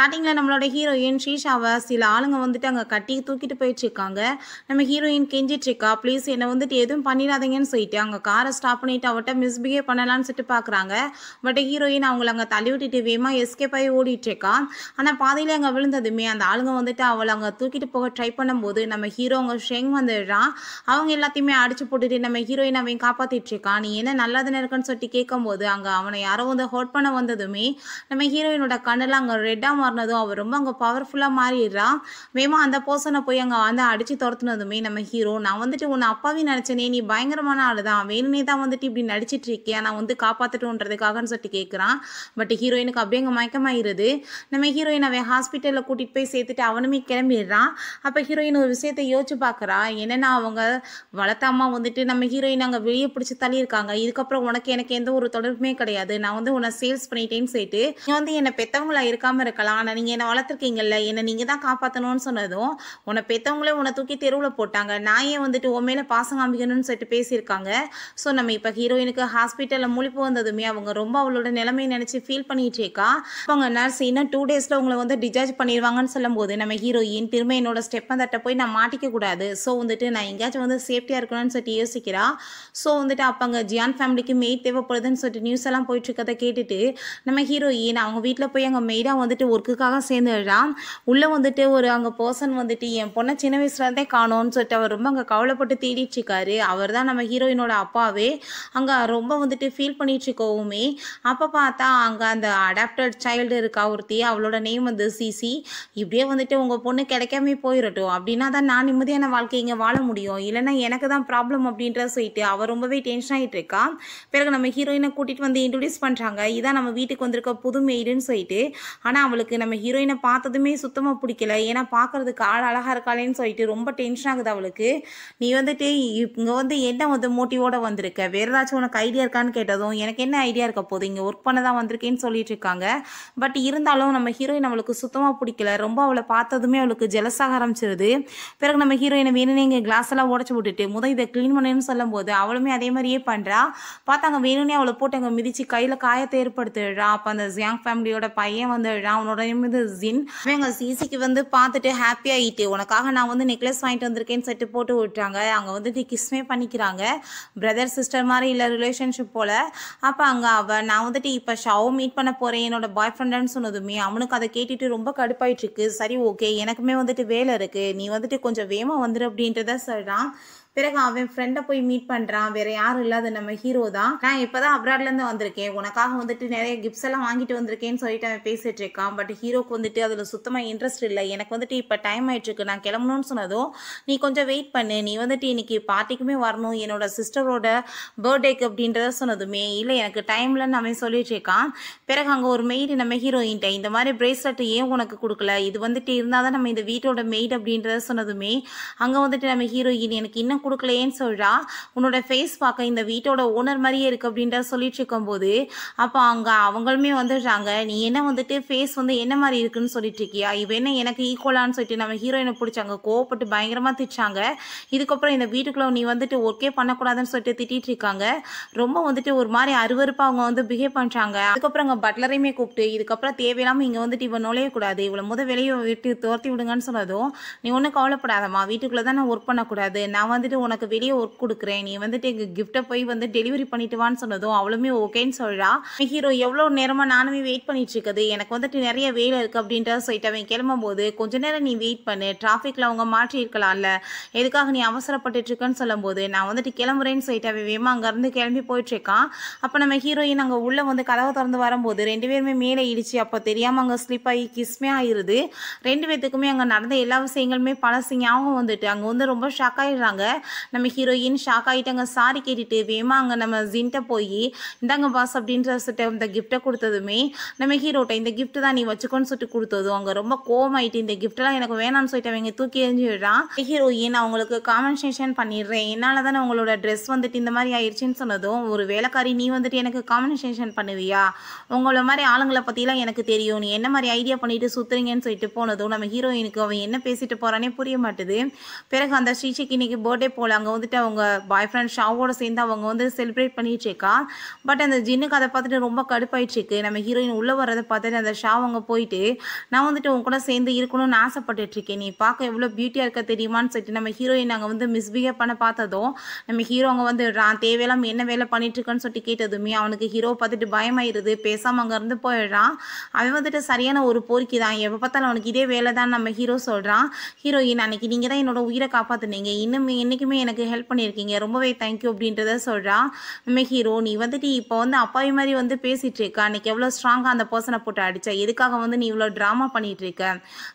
ஸ்டார்டிங்கில் நம்மளோட ஹீரோயின் ஷீஷாவை சில ஆளுங்க வந்துட்டு அங்கே கட்டி தூக்கிட்டு இருக்காங்க நம்ம ஹீரோயின் கெஞ்சிட்ருக்கா ப்ளீஸ் என்னை வந்துட்டு எதுவும் பண்ணிடாதீங்கன்னு சொல்லிட்டு அங்கே காரை ஸ்டாப் பண்ணிவிட்டு அவட்ட மிஸ்பிஹேவ் பண்ணலான்னு சொல்லிட்டு பார்க்குறாங்க பட் ஹீரோயின் அவங்கள அங்கே தள்ளி விட்டுட்டு வேமா எஸ்கேப் ஆகி ஓடிட்டுருக்கா ஆனால் பாதையில் அங்கே விழுந்ததுமே அந்த ஆளுங்க வந்துட்டு அவளை அங்கே தூக்கிட்டு போக ட்ரை பண்ணும்போது நம்ம ஹீரோ அவங்க ஷெங் வந்துடுறான் அவங்க எல்லாத்தையுமே அடிச்சு போட்டுட்டு நம்ம ஹீரோயின் அவன் காப்பாற்றிட்டுருக்கான் நீ என்ன நல்லது தானே இருக்குன்னு சொல்லிட்டு கேட்கும்போது அங்கே அவனை யாரோ வந்து ஹோட் பண்ண வந்ததுமே நம்ம ஹீரோயினோட கண்ணில் அங்கே ரெட்டாக மாறினதும் அவர் ரொம்ப அங்கே பவர்ஃபுல்லாக மாறிடுறான் மேமா அந்த பர்சனை போய் அங்கே வந்து அடித்து துரத்துனதுமே நம்ம ஹீரோ நான் வந்துட்டு உன்னை அப்பாவே நினச்சேனே நீ பயங்கரமான ஆள் தான் வேணுனே தான் வந்துட்டு இப்படி நடிச்சிட்டு இருக்கேன் நான் வந்து காப்பாற்றட்டுன்றதுக்காகன்னு சொல்லிட்டு கேட்குறான் பட் ஹீரோயினுக்கு அப்படியே அங்கே மயக்கமாயிருது நம்ம ஹீரோயின் அவன் ஹாஸ்பிட்டலில் கூட்டிகிட்டு போய் சேர்த்துட்டு அவனுமே கிளம்பிடுறான் அப்போ ஹீரோயின் ஒரு விஷயத்தை யோசிச்சு பார்க்குறா என்னென்னா அவங்க வளர்த்தாமா வந்துட்டு நம்ம ஹீரோயின் அங்கே வெளியே பிடிச்சி தள்ளியிருக்காங்க இதுக்கப்புறம் உனக்கு எனக்கு எந்த ஒரு தொடர்புமே கிடையாது நான் வந்து உன்னை சேல்ஸ் பண்ணிட்டேன்னு சொல்லிட்டு நீ வந்து என்னை பெற்றவங்களா இருக்காமல் இருக்கலாம் வளர்த்துருக்கலாம் ஆனால் நீங்கள் என்னை வளர்த்துருக்கீங்கல்ல என்னை நீங்கள் தான் காப்பாற்றணும்னு சொன்னதும் உன்னை பெற்றவங்களே உன்னை தூக்கி தெருவில் போட்டாங்க நான் ஏன் வந்துட்டு உன் மேலே பாசம் காமிக்கணும்னு சொல்லிட்டு பேசியிருக்காங்க ஸோ நம்ம இப்போ ஹீரோயினுக்கு ஹாஸ்பிட்டலில் முழிப்பு வந்ததுமே அவங்க ரொம்ப அவளோட நிலைமையை நினச்சி ஃபீல் பண்ணிகிட்டு இருக்கா அவங்க நர்ஸ் இன்னும் டூ டேஸில் உங்களை வந்து டிஸ்சார்ஜ் பண்ணிடுவாங்கன்னு சொல்லும்போது நம்ம ஹீரோயின் திரும்ப என்னோட ஸ்டெப்பை தட்ட போய் நான் மாட்டிக்க கூடாது ஸோ வந்துட்டு நான் எங்கேயாச்சும் வந்து சேஃப்டியாக இருக்கணும்னு சொல்லிட்டு யோசிக்கிறா ஸோ வந்துட்டு அப்போ அங்கே ஜியான் ஃபேமிலிக்கு மெய்ட் தேவைப்படுதுன்னு சொல்லிட்டு நியூஸ் எல்லாம் போயிட்டு இருக்கதை கேட்டுட்டு நம்ம ஹீரோயின் அவங்க வீட்டில் போய் அங்கே மெய்டாக வந்துட்டு ஒரு ஒர்க்குக்காக சேர்ந்துடுறான் உள்ளே வந்துட்டு ஒரு அங்கே பர்சன் வந்துட்டு என் பொண்ணை சின்ன வயசுலேருந்தே காணோன்னு சொல்லிட்டு அவர் ரொம்ப அங்கே கவலைப்பட்டு தேடிட்டுருக்காரு அவர் தான் நம்ம ஹீரோயினோட அப்பாவே அங்கே ரொம்ப வந்துட்டு ஃபீல் பண்ணிகிட்ருக்கோவுமே அப்போ பார்த்தா அங்கே அந்த அடாப்டட் சைல்டு இருக்கா ஒருத்தி அவளோட நேம் வந்து சிசி இப்படியே வந்துட்டு உங்கள் பொண்ணு கிடைக்காம போயிடட்டும் அப்படின்னா தான் நான் நிம்மதியான வாழ்க்கை இங்கே வாழ முடியும் இல்லைன்னா எனக்கு தான் ப்ராப்ளம் அப்படின்ற சொல்லிட்டு அவர் ரொம்பவே டென்ஷன் ஆகிட்டு இருக்கா பிறகு நம்ம ஹீரோயினை கூட்டிகிட்டு வந்து இன்ட்ரடியூஸ் பண்ணுறாங்க இதான் நம்ம வீட்டுக்கு வந்திருக்க புது மெய்டுன்னு சொல்லிட்டு ஆனால் அவளுக்கு அவளுக்கு நம்ம ஹீரோயினை பார்த்ததுமே சுத்தமாக பிடிக்கல ஏன்னா பார்க்குறதுக்கு ஆள் அழகாக இருக்காளேன்னு சொல்லிட்டு ரொம்ப டென்ஷன் ஆகுது அவளுக்கு நீ வந்துட்டு இங்கே வந்து என்ன வந்து மோட்டிவோட வந்திருக்க வேறு ஏதாச்சும் உனக்கு ஐடியா இருக்கான்னு கேட்டதும் எனக்கு என்ன ஐடியா இருக்க போகுது இங்கே ஒர்க் பண்ண தான் வந்திருக்கேன்னு சொல்லிட்டு இருக்காங்க பட் இருந்தாலும் நம்ம ஹீரோயின் அவளுக்கு சுத்தமாக பிடிக்கல ரொம்ப அவளை பார்த்ததுமே அவளுக்கு ஜெலஸாக ஆரம்பிச்சிருது பிறகு நம்ம ஹீரோயினை வேணும்னு எங்கள் கிளாஸ் எல்லாம் உடச்சி விட்டுட்டு முதல் இதை க்ளீன் பண்ணேன்னு சொல்லும்போது அவளுமே அதே மாதிரியே பண்ணுறா பார்த்தாங்க வேணும்னே அவளை போட்டு அங்கே மிதித்து கையில் காயத்தை ஏற்படுத்திடுறா அப்போ அந்த ஜியாங் ஃபேமிலியோட பையன் வந்துடுறான் அவனோட ஆரம்பிது ஜின் அவங்க சிசிக்கு வந்து பார்த்துட்டு ஹாப்பி ஆகிட்டு உனக்காக நான் வந்து நெக்லஸ் வாங்கிட்டு வந்திருக்கேன்னு செட்டு போட்டு விட்டாங்க அங்கே வந்துட்டு கிஸ்மே பண்ணிக்கிறாங்க பிரதர் சிஸ்டர் மாதிரி இல்லை ரிலேஷன்ஷிப் போல் அப்போ அங்கே அவள் நான் வந்துட்டு இப்போ ஷவ் மீட் பண்ண போகிறேன் என்னோட பாய் ஃப்ரெண்டுன்னு சொன்னதுமே அவனுக்கு அதை கேட்டுட்டு ரொம்ப இருக்கு சரி ஓகே எனக்குமே வந்துட்டு வேலை இருக்குது நீ வந்துட்டு கொஞ்சம் வேகமாக வந்துடு அப்படின்றத சொல்கிறான் பிறகு அவன் ஃப்ரெண்டை போய் மீட் பண்ணுறான் வேற யாரும் இல்லாத நம்ம ஹீரோ தான் நான் இப்போதான் தான் அப்ராட்லேருந்து வந்திருக்கேன் உனக்காக வந்துட்டு நிறைய கிஃப்ட்ஸ் எல்லாம் வாங்கிட்டு வந்திருக்கேன்னு சொல்லிட்டு அவன் பேசிட்டு இருக்கான் பட் ஹீரோக்கு வந்துட்டு அதில் சுத்தமாக இன்ட்ரெஸ்ட் இல்லை எனக்கு வந்துட்டு இப்போ டைம் ஆயிட்டுருக்கு நான் கிளம்பணும்னு சொன்னதும் நீ கொஞ்சம் வெயிட் பண்ணு நீ வந்துட்டு இன்னைக்கு பார்ட்டிக்குமே வரணும் என்னோட சிஸ்டரோட பர்த்டேக்கு அப்படின்றத சொன்னதுமே இல்லை எனக்கு டைம்லன்னு அவன் சொல்லிட்டு இருக்கான் பிறகு அங்கே ஒரு மெய்டு நம்ம ஹீரோயின்ட்ட இந்த மாதிரி பிரேஸ்லெட் ஏன் உனக்கு கொடுக்கல இது வந்துட்டு இருந்தால் தான் நம்ம இந்த வீட்டோட மெய்டு அப்படின்றத சொன்னதுமே அங்கே வந்துட்டு நம்ம ஹீரோயின் எனக்கு இன்னும் தான் கொடுக்கலையேன்னு சொல்கிறா உன்னோட ஃபேஸ் பார்க்க இந்த வீட்டோட ஓனர் மாதிரியே இருக்குது அப்படின்ற சொல்லிட்டு இருக்கும்போது அப்போ அங்கே அவங்களுமே வந்துடுறாங்க நீ என்ன வந்துட்டு ஃபேஸ் வந்து என்ன மாதிரி இருக்குன்னு சொல்லிட்டு இருக்கியா இவ என்ன எனக்கு ஈக்குவலான்னு சொல்லிட்டு நம்ம ஹீரோயினை பிடிச்சாங்க கோவப்பட்டு பயங்கரமாக திட்டாங்க இதுக்கப்புறம் இந்த வீட்டுக்குள்ளே நீ வந்துட்டு ஒர்க்கே பண்ணக்கூடாதுன்னு சொல்லிட்டு திட்டிகிட்டு இருக்காங்க ரொம்ப வந்துட்டு ஒரு மாதிரி அருவறுப்பாக அவங்க வந்து பிஹேவ் பண்ணுறாங்க அதுக்கப்புறம் அங்கே பட்லரையுமே கூப்பிட்டு இதுக்கப்புறம் தேவையில்லாமல் இங்கே வந்துட்டு இவன் நுழையக்கூடாது இவ்வளோ முத வெளியே விட்டு துரத்தி விடுங்கன்னு சொன்னதும் நீ ஒன்றும் கவலைப்படாதம்மா வீட்டுக்குள்ளே தான் நான் ஒர்க் பண்ணக்கூடாது நான் வந்து வந்துட்டு உனக்கு வெளியே ஒர்க் கொடுக்குறேன் நீ வந்துட்டு எங்கள் கிஃப்ட்டை போய் வந்து டெலிவரி பண்ணிட்டு வான்னு சொன்னதும் அவளுமே ஓகேன்னு சொல்கிறா ஹீரோ எவ்வளோ நேரமாக நானுமே வெயிட் பண்ணிட்டு இருக்குது எனக்கு வந்துட்டு நிறைய வேலை இருக்குது அப்படின்ற சொல்லிட்டு அவன் கிளம்பும் போது கொஞ்ச நேரம் நீ வெயிட் பண்ணு டிராஃபிக்கில் அவங்க மாற்றி இருக்கலாம்ல எதுக்காக நீ இருக்கன்னு சொல்லும் சொல்லும்போது நான் வந்துட்டு கிளம்புறேன்னு சொல்லிட்டு அவன் வேமா அங்கேருந்து கிளம்பி போயிட்டுருக்கான் அப்போ நம்ம ஹீரோயின் அங்கே உள்ளே வந்து கதவை திறந்து வரும்போது ரெண்டு பேருமே மேலே இடிச்சு அப்போ தெரியாமல் அங்கே ஸ்லிப் ஆகி கிஸ்மே ஆயிடுது ரெண்டு பேத்துக்குமே அங்கே நடந்த எல்லா விஷயங்களுமே பழசு ஞாபகம் வந்துட்டு அங்கே வந்து ரொம்ப ஷாக் ஆகிடுறாங்க நம்ம ஹீரோயின் ஷாக் ஆகிட்டாங்க சாரி கேட்டுட்டு வேமா அங்கே நம்ம ஜின்ட்ட போய் இந்தாங்க பாஸ் அப்படின்ற இந்த கிஃப்ட்டை கொடுத்ததுமே நம்ம ஹீரோட்ட இந்த கிஃப்ட் தான் நீ வச்சுக்கோன்னு சொல்லிட்டு கொடுத்ததும் அங்கே ரொம்ப ஆயிட்டு இந்த கிஃப்ட்லாம் எனக்கு வேணாம்னு சொல்லிட்டு அவங்க தூக்கி எறிஞ்சு விடுறான் ஹீரோயின் அவங்களுக்கு காமன்சேஷன் பண்ணிடுறேன் என்னால் தானே உங்களோட ட்ரெஸ் வந்துட்டு இந்த மாதிரி ஆயிடுச்சுன்னு சொன்னதும் ஒரு வேலைக்காரி நீ வந்துட்டு எனக்கு காமன்சேஷன் பண்ணுவியா உங்களை மாதிரி ஆளுங்களை பற்றிலாம் எனக்கு தெரியும் நீ என்ன மாதிரி ஐடியா பண்ணிட்டு சுற்றுறீங்கன்னு சொல்லிட்டு போனதும் நம்ம ஹீரோயினுக்கு அவன் என்ன பேசிட்டு போகிறானே புரிய மாட்டுது பிறகு அந்த ஸ்ரீஷிக்கு இன்னைக்கு பர்த்டே போல் அங்கே வந்துட்டு அவங்க பாய் ஃப்ரெண்ட் ஷாவோட சேர்ந்து அவங்க வந்து செலிப்ரேட் பண்ணிட்டு இருக்கா பட் அந்த ஜின்னுக்கு அதை பார்த்துட்டு ரொம்ப கடுப்பாயிடுச்சு நம்ம ஹீரோயின் உள்ளே வர்றதை பார்த்துட்டு அந்த ஷா அவங்க போயிட்டு நான் வந்துட்டு உன் கூட சேர்ந்து இருக்கணும்னு ஆசைப்பட்டுட்டு இருக்கேன் நீ பார்க்க எவ்வளோ பியூட்டியாக இருக்க தெரியுமான்னு சொல்லிட்டு நம்ம ஹீரோயின் நாங்கள் வந்து மிஸ்பிஹேவ் பண்ண பார்த்ததும் நம்ம ஹீரோ அவங்க வந்து நான் தேவையில்லாமல் என்ன வேலை பண்ணிட்டு இருக்கேன்னு சொல்லிட்டு கேட்டதுமே அவனுக்கு ஹீரோ பார்த்துட்டு பயமாயிருது பேசாமல் அங்கேருந்து போயிடுறான் அவன் வந்துட்டு சரியான ஒரு போர்க்கி தான் எப்போ பார்த்தாலும் அவனுக்கு இதே வேலை தான் நம்ம ஹீரோ சொல்கிறான் ஹீரோயின் அன்னைக்கு நீங்கள் தான் என்னோட உயிரை காப்பாற்றுனீங்க இன்னும் என்னைக்கு வரைக்குமே எனக்கு ஹெல்ப் பண்ணியிருக்கீங்க ரொம்பவே தேங்க்யூ அப்படின்றத சொல்கிறான் மே ஹீரோ நீ வந்துட்டு இப்போ வந்து அப்பாவி மாதிரி வந்து பேசிகிட்டு இருக்க அன்றைக்கி எவ்வளோ ஸ்ட்ராங்காக அந்த பர்சனை போட்டு அடித்த எதுக்காக வந்து நீ இவ்வளோ ட்ராமா பண்ணிகிட்டு இருக்க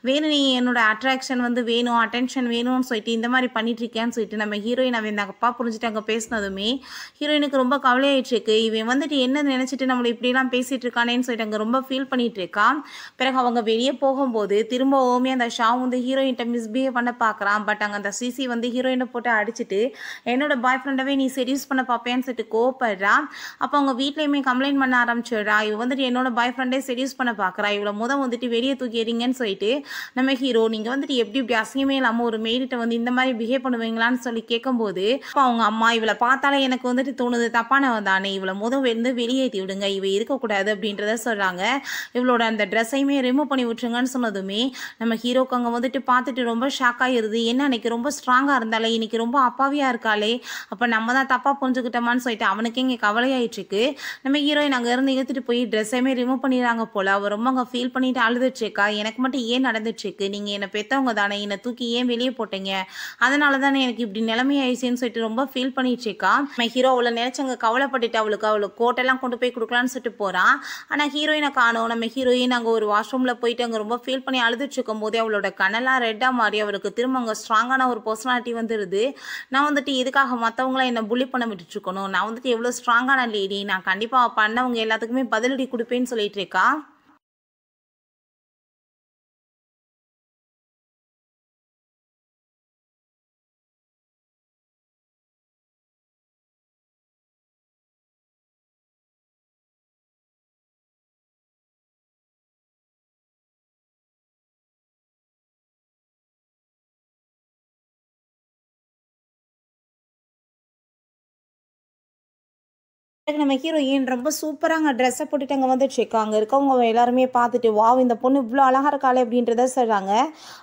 வேணும் நீ என்னோட அட்ராக்ஷன் வந்து வேணும் அட்டென்ஷன் வேணும்னு சொல்லிட்டு இந்த மாதிரி பண்ணிட்டு இருக்கேன்னு சொல்லிட்டு நம்ம ஹீரோயின் அவன் எங்கள் அப்பா புரிஞ்சுட்டு அங்கே பேசினதுமே ஹீரோயினுக்கு ரொம்ப கவலையாயிட்டு இருக்கு இவன் வந்துட்டு என்ன நினச்சிட்டு நம்மளை இப்படிலாம் பேசிகிட்டு இருக்கானேன்னு சொல்லிட்டு அங்கே ரொம்ப ஃபீல் பண்ணிகிட்டு இருக்கான் பிறகு அவங்க வெளியே போகும்போது திரும்ப ஓமே அந்த ஷா வந்து ஹீரோயின்ட்ட மிஸ்பிஹேவ் பண்ண பார்க்குறான் பட் அங்கே அந்த சிசி வந்து ஹீரோயினை போட்டு ஃபுல்லாக அடிச்சுட்டு என்னோடய பாய் ஃப்ரெண்டவே நீ செடியூஸ் பண்ண பார்ப்பேன்னு சொல்லிட்டு கோப்படுறா அப்போ அவங்க வீட்லேயுமே கம்ப்ளைண்ட் பண்ண ஆரம்பிச்சிடுறா இவ வந்துட்டு என்னோட பாய் ஃப்ரெண்டே செடியூஸ் பண்ண பார்க்குறா இவ்வளோ முதல் வந்துட்டு வெளியே தூக்கிடுறீங்கன்னு சொல்லிட்டு நம்ம ஹீரோ நீங்கள் வந்துட்டு எப்படி இப்படி அசிங்கமே இல்லாமல் ஒரு மெயிலிட்ட வந்து இந்த மாதிரி பிஹேவ் பண்ணுவீங்களான்னு சொல்லி கேட்கும்போது அப்போ அவங்க அம்மா இவளை பார்த்தாலே எனக்கு வந்துட்டு தோணுது தப்பானவ தானே இவ்வளோ முதல் வந்து வெளியேற்றி விடுங்க இவ இருக்கக்கூடாது அப்படின்றத சொல்கிறாங்க இவளோட அந்த ட்ரெஸ்ஸையுமே ரிமூவ் பண்ணி விட்டுருங்கன்னு சொன்னதுமே நம்ம ஹீரோக்கு அங்கே வந்துட்டு பார்த்துட்டு ரொம்ப ஷாக் ஆகிருது என்ன அன்னைக்கு ரொம்ப ஸ்ட்ராங்காக இருந்தாலே இன்னைக்கு ரொம்ப அப்பாவியாக இருக்காளே அப்போ நம்ம தான் தப்பாக புரிஞ்சுக்கிட்டோமான்னு சொல்லிட்டு அவனுக்கு இங்கே கவலையாயிட்டுருக்கு நம்ம ஹீரோயின் அங்கேருந்து இழுத்துட்டு போய் ட்ரெஸ்ஸையுமே ரிமூவ் பண்ணிடுறாங்க போல் அவள் ரொம்ப அங்கே ஃபீல் பண்ணிட்டு அழுதுட்ருக்கா எனக்கு மட்டும் ஏன் நடந்துட்டுருக்கு நீங்கள் என்னை பெற்றவங்க தானே என்னை தூக்கி ஏன் வெளியே போட்டீங்க அதனால தானே எனக்கு இப்படி நிலைமையாயிடுச்சுன்னு சொல்லிட்டு ரொம்ப ஃபீல் பண்ணிட்டுருக்கா நம்ம ஹீரோ அவளை நினச்சி அங்கே கவலைப்பட்டுட்டு அவளுக்கு அவளுக்கு கோட்டெல்லாம் கொண்டு போய் கொடுக்கலான்னு சொல்லிட்டு போகிறான் ஆனால் ஹீரோயினை காணும் நம்ம ஹீரோயின் அங்கே ஒரு வாஷ்ரூமில் போயிட்டு அங்கே ரொம்ப ஃபீல் பண்ணி அழுதுட்டு இருக்கும் போதே அவளோட கண்ணெல்லாம் ரெட்டாக மாறி அவளுக்கு திரும்ப அங்கே ஸ்ட்ராங்கான ஒரு பர்சனாலிட்டி வந்துடுது நான் வந்துட்டு இதுக்காக மற்றவங்கள என்னை புள்ளி பண்ண இருக்கணும் நான் வந்துட்டு எவ்வளோ ஸ்ட்ராங்கான லேடி நான் கண்டிப்பாக பண்ணவங்க எல்லாத்துக்குமே பதிலடி கொடுப்பேன்னு சொல்லிட்டு இருக்கா எனக்கு நம்ம ஹீரோயின் ரொம்ப சூப்பராக ட்ரெஸ்ஸை போட்டுட்டு அங்கே வந்துட்டுருக்கா அங்கே இருக்கவங்க எல்லாருமே பார்த்துட்டு வாவ் இந்த பொண்ணு இவ்வளோ அழகாக இருக்காளே அப்படின்றத சொல்கிறாங்க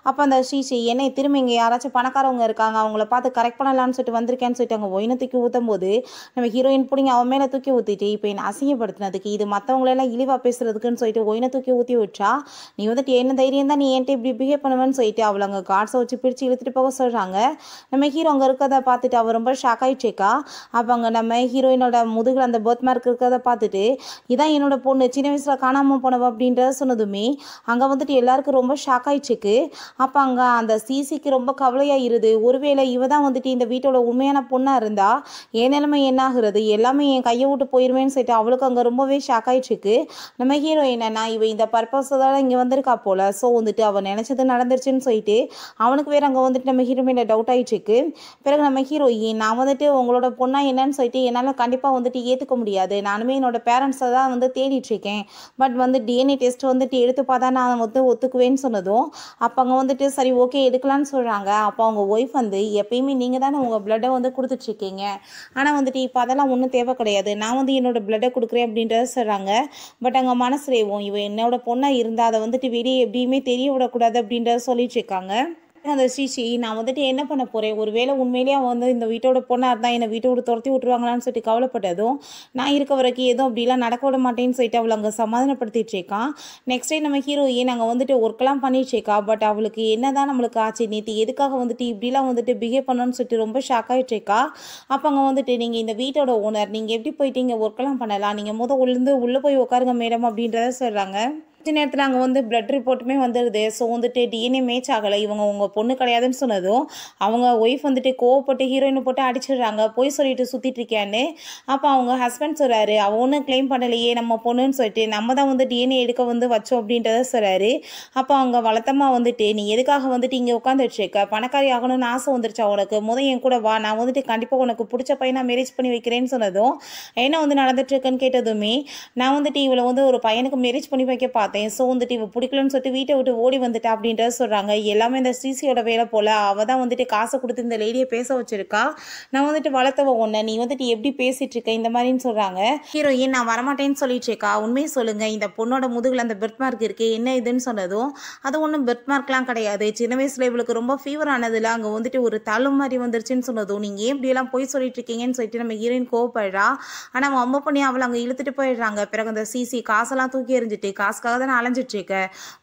அப்போ அந்த ஸ்ரீஸ்ரீ என்னை திரும்ப இங்கே யாராச்சும் பணக்காரவங்க இருக்காங்க அவங்கள பார்த்து கரெக்ட் பண்ணலான்னு சொல்லிட்டு வந்திருக்கேன்னு சொல்லிட்டு அங்கே ஒயினை தூக்கி ஊற்றும் போது நம்ம ஹீரோயின் பிடிங்க அவன் மேலே தூக்கி ஊற்றிட்டு இப்போ என்னை அசிங்கப்படுத்தினதுக்கு இது மற்றவங்களெல்லாம் இழிவாக பேசுறதுக்குன்னு சொல்லிட்டு ஒயினை தூக்கி ஊற்றி விட்டா நீ வந்துட்டு என்ன தைரியம் தான் நீ என்கிட்ட இப்படி பிஹேவ் பண்ணுவேன்னு சொல்லிட்டு அவளை அங்கே கார்ட்ஸை வச்சு பிரித்து இழுத்துட்டு போக சொல்கிறாங்க நம்ம ஹீரோ அங்கே இருக்கிறத பார்த்துட்டு அவள் ரொம்ப ஷாக் ஆகிட்டு இருக்கா அப்போ அங்கே நம்ம ஹீரோயினோட முதுகில் அந்த பர்த் மார்க் இருக்கிறத பார்த்துட்டு இதான் என்னோட பொண்ணு சின்ன வயசில் காணாமல் போனவ அப்படின்றத சொன்னதுமே அங்கே வந்துட்டு எல்லாருக்கும் ரொம்ப ஷாக் ஆயிடுச்சுக்கு அப்போ அங்கே அந்த சிசிக்கு ரொம்ப கவலையாக இருது ஒருவேளை இவ தான் வந்துட்டு இந்த வீட்டோட உண்மையான பொண்ணாக இருந்தால் என் நிலைமை என்ன ஆகுறது எல்லாமே என் கையை விட்டு போயிருவேன்னு சொல்லிட்டு அவளுக்கு அங்கே ரொம்பவே ஷாக் ஆயிடுச்சுக்கு நம்ம ஹீரோ என்னன்னா இவ இந்த பர்பஸ் தான் இங்கே வந்திருக்கா போல ஸோ வந்துட்டு அவன் நினச்சது நடந்துருச்சுன்னு சொல்லிட்டு அவனுக்கு வேறு அங்கே வந்துட்டு நம்ம ஹீரோ மேலே டவுட் ஆயிடுச்சுக்கு பிறகு நம்ம ஹீரோ நான் வந்துட்டு உங்களோட பொண்ணாக என்னன்னு சொல்லிட்டு என்னால் கண்டிப்பாக வந்துட்டு ஏற்று ஏற்றுக்க முடியாது நானுமே என்னோடய பேரண்ட்ஸை தான் வந்து தேடிட்டுருக்கேன் பட் வந்து டிஎன்ஏ டெஸ்ட் வந்துட்டு எடுத்துப்பா தான் நான் வந்து ஒத்துக்குவேன்னு சொன்னதும் அப்போ அங்கே வந்துட்டு சரி ஓகே எடுக்கலான்னு சொல்கிறாங்க அப்போ அவங்க ஒய்ஃப் வந்து எப்பயுமே நீங்கள் தானே உங்கள் பிளட்டை வந்து கொடுத்துட்ருக்கீங்க ஆனால் வந்துட்டு இப்போ அதெல்லாம் ஒன்றும் தேவை கிடையாது நான் வந்து என்னோடய பிளட்டை கொடுக்குறேன் அப்படின்றத சொல்கிறாங்க பட் அங்கே மனசு ரேவும் இவன் என்னோட பொண்ணாக இருந்தால் அதை வந்துட்டு வெளியே எப்படியுமே தெரிய விடக்கூடாது அப்படின்றத சொல்லிட்டு இருக்காங்க அந்த ஸ்ரீஸ்ரீ நான் வந்துட்டு என்ன பண்ண போகிறேன் ஒரு வேளை உண்மையிலேயே அவன் வந்து இந்த வீட்டோட பொண்ணாக இருந்தால் என்னை வீட்டோட துரத்தி விட்டுருவாங்களான்னு சொல்லிட்டு கவலைப்பட்டதும் நான் இருக்க வரைக்கும் எதுவும் அப்படிலாம் நடக்க விட மாட்டேன்னு சொல்லிட்டு அவளை அங்கே சமாதானப்படுத்திட்டு இருக்கான் நெக்ஸ்ட் டைம் நம்ம ஹீரோயே நாங்கள் வந்துட்டு ஒர்க்கெலாம் பண்ணிட்டு இருக்கா பட் அவளுக்கு என்ன தான் நம்மளுக்கு ஆச்சு நேற்று எதுக்காக வந்துட்டு இப்படிலாம் வந்துட்டு பிஹேவ் பண்ணணும்னு சொல்லிட்டு ரொம்ப ஷாக் ஆகிட்டு இருக்கா அப்போ அங்கே வந்துட்டு நீங்கள் இந்த வீட்டோட ஓனர் நீங்கள் எப்படி போயிட்டீங்க ஒர்க்கெல்லாம் பண்ணலாம் நீங்கள் முதல் உளுந்து உள்ளே போய் உட்காருங்க மேடம் அப்படின்றத சொல்கிறாங்க கொஞ்ச நேரத்தில் அங்கே வந்து பிளட் ரிப்போர்ட்டுமே வந்துடுது ஸோ வந்துட்டு டிஎன்ஏ மேட்ச் ஆகலை இவங்க உங்கள் பொண்ணு கிடையாதுன்னு சொன்னதும் அவங்க ஒய்ஃப் வந்துட்டு கோவப்பட்டு ஹீரோயினை போட்டு அடிச்சிடுறாங்க போய் சொல்லிட்டு சுற்றிட்டு இருக்கேன்னு அப்போ அவங்க ஹஸ்பண்ட் சொல்கிறாரு அவ ஒன்றும் கிளைம் பண்ணலையே நம்ம பொண்ணுன்னு சொல்லிட்டு நம்ம தான் வந்து டிஎன்ஏ எடுக்க வந்து வச்சோம் அப்படின்றத சொல்கிறாரு அப்போ அவங்க வளர்த்தமாக வந்துட்டு நீ எதுக்காக வந்துட்டு இங்கே உட்காந்துட்டு இருக்க பணக்காரி ஆகணும்னு ஆசை வந்துருச்சா உனக்கு முதல் என் கூட வா நான் வந்துட்டு கண்டிப்பாக உனக்கு பிடிச்ச பையனாக மேரேஜ் பண்ணி வைக்கிறேன்னு சொன்னதும் என்ன வந்து நடந்துட்டு இருக்குன்னு கேட்டதுமே நான் வந்துட்டு இவளை வந்து ஒரு பையனுக்கு மேரேஜ் பண்ணி வைக்க பார்த்தேன் பார்த்தேன் ஸோ வந்துட்டு இவ பிடிக்கலன்னு சொல்லிட்டு வீட்டை விட்டு ஓடி வந்துட்டா அப்படின்றத சொல்கிறாங்க எல்லாமே இந்த சிசியோட வேலை போல் அவள் தான் வந்துட்டு காசை கொடுத்து இந்த லேடியை பேச வச்சிருக்கா நான் வந்துட்டு வளர்த்தவ ஒன்று நீ வந்துட்டு எப்படி பேசிகிட்டு இருக்க இந்த மாதிரின்னு சொல்கிறாங்க ஹீரோயின் நான் வரமாட்டேன்னு சொல்லிட்டு இருக்கா உண்மையை சொல்லுங்கள் இந்த பொண்ணோட முதுகில் அந்த மார்க் இருக்கு என்ன இதுன்னு சொன்னதும் அது ஒன்றும் மார்க்லாம் கிடையாது சின்ன வயசில் இவளுக்கு ரொம்ப ஃபீவர் ஆனதில் அங்கே வந்துட்டு ஒரு மாதிரி வந்துருச்சுன்னு சொன்னதும் நீங்கள் ஏன் இப்படியெல்லாம் போய் சொல்லிட்டு இருக்கீங்கன்னு சொல்லிட்டு நம்ம ஹீரோயின் கோவப்படுறா ஆனால் அவன் அம்மா பண்ணி அவளை அங்கே இழுத்துட்டு போயிடுறாங்க பிறகு அந்த சிசி காசெல்லாம் தூக்கி எறிஞ்சிட்டு காசுக்காக தானே அலைஞ்சிட்டு இருக்க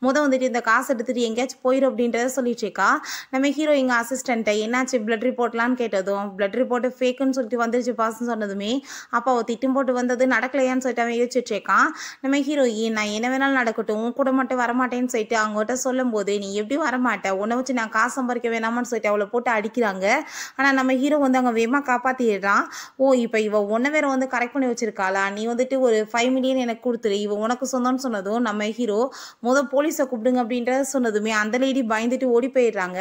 முத வந்துட்டு இந்த காசு எடுத்துகிட்டு எங்கேயாச்சும் போயிடும் அப்படின்றத இருக்கா நம்ம ஹீரோ எங்கள் அசிஸ்டண்ட்டை என்னாச்சு பிளட் ரிப்போர்ட்லாம் கேட்டதும் பிளட் ரிப்போர்ட் ஃபேக்குன்னு சொல்லிட்டு வந்துருச்சு பாசன்னு சொன்னதுமே அப்பாவை அவள் திட்டம் போட்டு வந்தது நடக்கலையான்னு சொல்லிட்டு அவன் இருக்கான் நம்ம ஹீரோ நான் என்ன வேணாலும் நடக்கட்டும் உன் கூட மட்டும் வரமாட்டேன்னு சொல்லிட்டு அவங்ககிட்ட சொல்லும் போது நீ எப்படி வரமாட்டேன் உன்னை வச்சு நான் காசு சம்பாதிக்க வேணாமான்னு சொல்லிட்டு அவளை போட்டு அடிக்கிறாங்க ஆனால் நம்ம ஹீரோ வந்து அவங்க வேகமாக காப்பாற்றிடுறான் ஓ இப்போ இவ ஒன்ன வேற வந்து கரெக்ட் பண்ணி வச்சிருக்காளா நீ வந்துட்டு ஒரு ஃபைவ் மில்லியன் எனக்கு கொடுத்துரு இவ உனக்கு சொந்தம்னு சொன்னதும் நம்ம ஹீரோ மொதல் போலீஸை கூப்பிடுங்க அப்படின்றத சொன்னதுமே அந்த லேடி பயந்துட்டு ஓடி போயிடுறாங்க